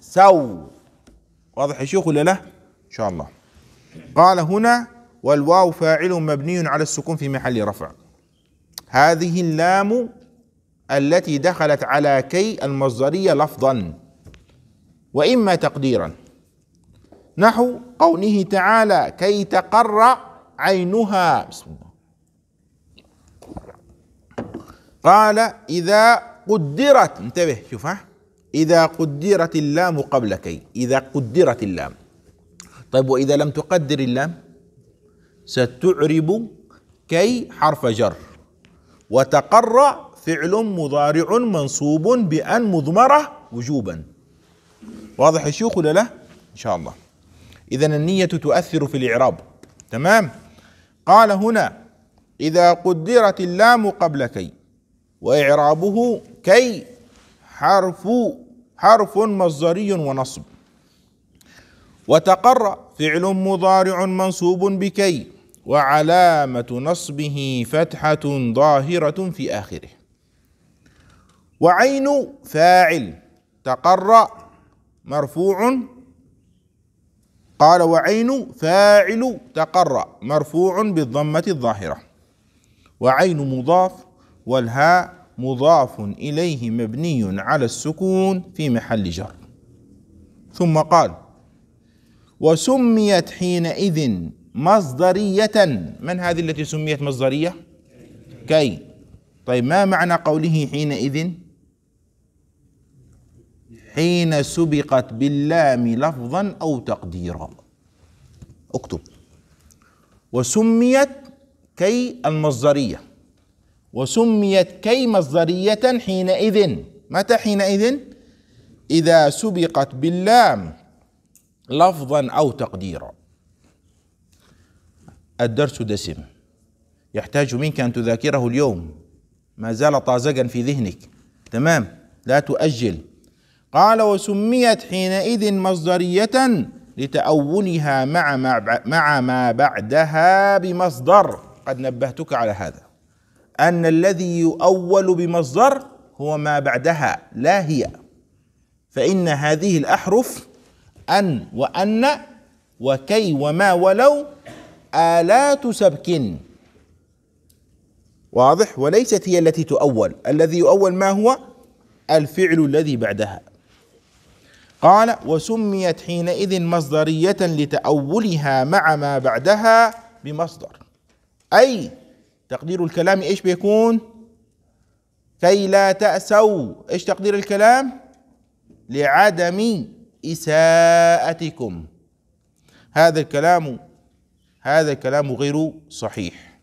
سو واضح يا شيخ ولا لا؟ ان شاء الله قال هنا والواو فاعل مبني على السكون في محل رفع هذه اللام التي دخلت على كي المصدرية لفظا واما تقديرا نحو قوله تعالى كي تقر عينها بسم الله قال اذا قدرت انتبه شوف ها اذا قدرت اللام قبل كي اذا قدرت اللام طيب واذا لم تقدر اللام ستعرب كي حرف جر وتقر فعل مضارع منصوب بأن مضمرة وجوبا واضح الشيوخ ولا لا ان شاء الله اذا النيه تؤثر في الاعراب تمام قال هنا اذا قدرت اللام قبل كي واعرابه كي حرف حرف مصدري ونصب وتقر فعل مضارع منصوب بكي وعلامة نصبه فتحة ظاهرة في آخره وعين فاعل تقر مرفوع قال وعين فاعل تقرأ مرفوع بالضمة الظاهرة وعين مضاف والهاء مضاف إليه مبني على السكون في محل جر ثم قال وسميت حينئذ مصدرية من هذه التي سميت مصدرية؟ كي طيب ما معنى قوله حينئذ؟ حين سبقت باللام لفظا او تقديرا اكتب وسميت كي المصدريه وسميت كي مصدريه حينئذ متى حينئذ اذا سبقت باللام لفظا او تقديرا الدرس دسم يحتاج منك ان تذاكره اليوم ما زال طازجا في ذهنك تمام لا تؤجل قال وسميت حينئذ مصدرية لتأولها مع ما مع ما بعدها بمصدر قد نبهتك على هذا أن الذي يؤول بمصدر هو ما بعدها لا هي فإن هذه الأحرف أن وأن وكي وما ولو آلات سبك واضح وليست هي التي تؤول الذي يؤول ما هو الفعل الذي بعدها قال وسميت حينئذ مصدرية لتأولها مع ما بعدها بمصدر أي تقدير الكلام إيش بيكون كي لا تأسوا إيش تقدير الكلام لعدم إساءتكم هذا الكلام هذا الكلام غير صحيح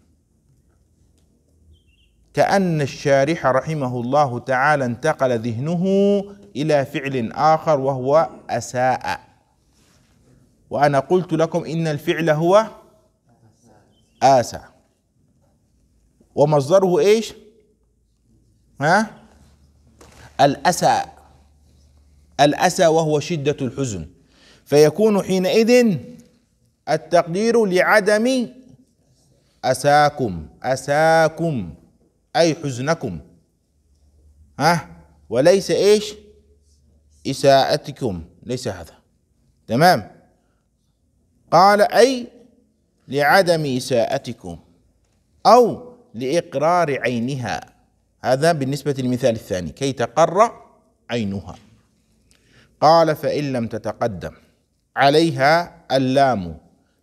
كأن الشارح رحمه الله تعالى انتقل ذهنه إلى فعل آخر وهو أساء وأنا قلت لكم إن الفعل هو آسى ومصدره إيش ها الأسى الأسى وهو شدة الحزن فيكون حينئذ التقدير لعدم أساكم أساكم أي حزنكم ها وليس إيش إساءتكم ليس هذا تمام قال أي لعدم إساءتكم أو لإقرار عينها هذا بالنسبة للمثال الثاني كي تقر عينها قال فإن لم تتقدم عليها اللام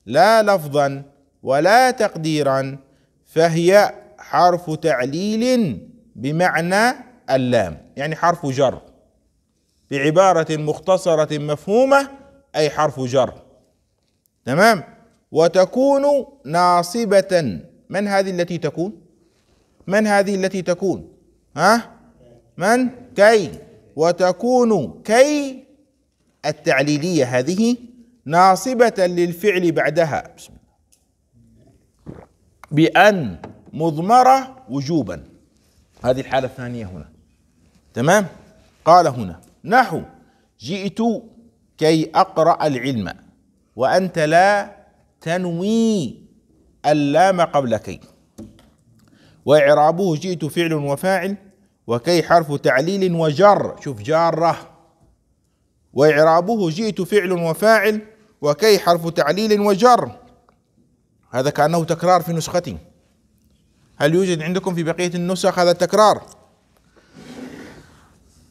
لا لفظا ولا تقديرا فهي حرف تعليل بمعنى اللام يعني حرف جر بعبارة مختصرة مفهومة أي حرف جر تمام وتكون ناصبة من هذه التي تكون من هذه التي تكون ها من كي وتكون كي التعليلية هذه ناصبة للفعل بعدها بسم الله بأن مضمرة وجوبا هذه الحالة الثانية هنا تمام قال هنا نحو جئت كي اقرا العلم وانت لا تنوي اللام قبل كي واعرابه جئت فعل وفاعل وكي حرف تعليل وجر شوف جاره واعرابه جئت فعل وفاعل وكي حرف تعليل وجر هذا كانه تكرار في نسختي هل يوجد عندكم في بقيه النسخ هذا التكرار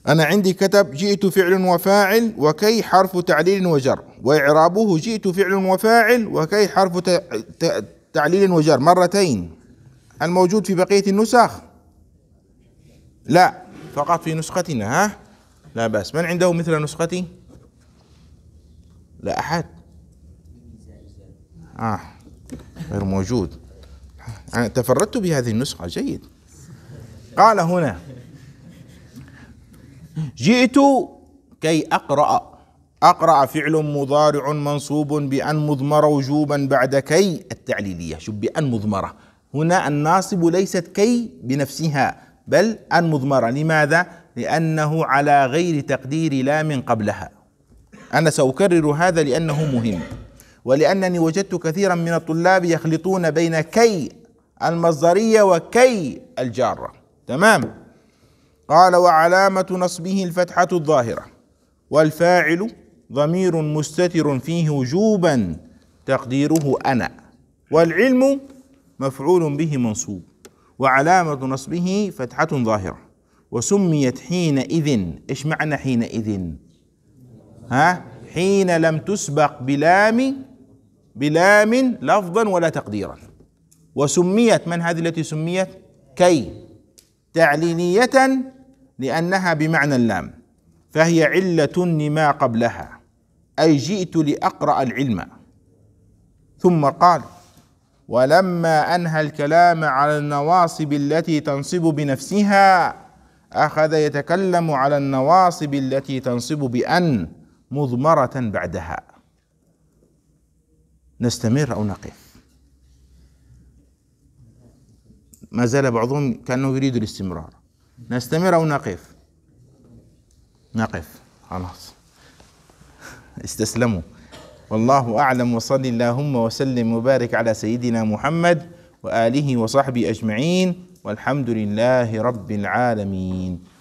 أنا عندي كتب جئت فعل وفاعل وكي حرف تعليل وجر وإعرابه جئت فعل وفاعل وكي حرف تعليل وجر مرتين الموجود في بقية النسخ لا فقط في نسختنا ها لا بأس من عنده مثل نسختي لا أحد آه غير موجود أنا تفردت بهذه النسخة جيد قال هنا جئت كي أقرأ أقرأ فعل مضارع منصوب بأن مضمرة وجوبا بعد كي التعليلية شوف بأن مضمرة هنا الناصب ليست كي بنفسها بل أن مضمرة لماذا؟ لأنه على غير تقدير لا من قبلها أنا سأكرر هذا لأنه مهم ولأنني وجدت كثيرا من الطلاب يخلطون بين كي المصدرية وكي الجارة تمام قال وعلامة نصبه الفتحة الظاهرة والفاعل ضمير مستتر فيه وجوبا تقديره أنا والعلم مفعول به منصوب وعلامة نصبه فتحة ظاهرة وسميت حينئذ إيش معنى حينئذ ها حين لم تسبق بلام بلام لفظا ولا تقديرا وسميت من هذه التي سميت كي تعليلية لأنها بمعنى اللام فهي علة لما قبلها أي جئت لأقرأ العلم ثم قال ولما أنهى الكلام على النواصب التي تنصب بنفسها أخذ يتكلم على النواصب التي تنصب بأن مضمرة بعدها نستمر أو نقف ما زال بعضهم كأنه يريد الاستمرار نستمر أو نقف نقف خلاص استسلموا والله أعلم وصل اللهم وسلم وبارك على سيدنا محمد وآله وصحبه أجمعين والحمد لله رب العالمين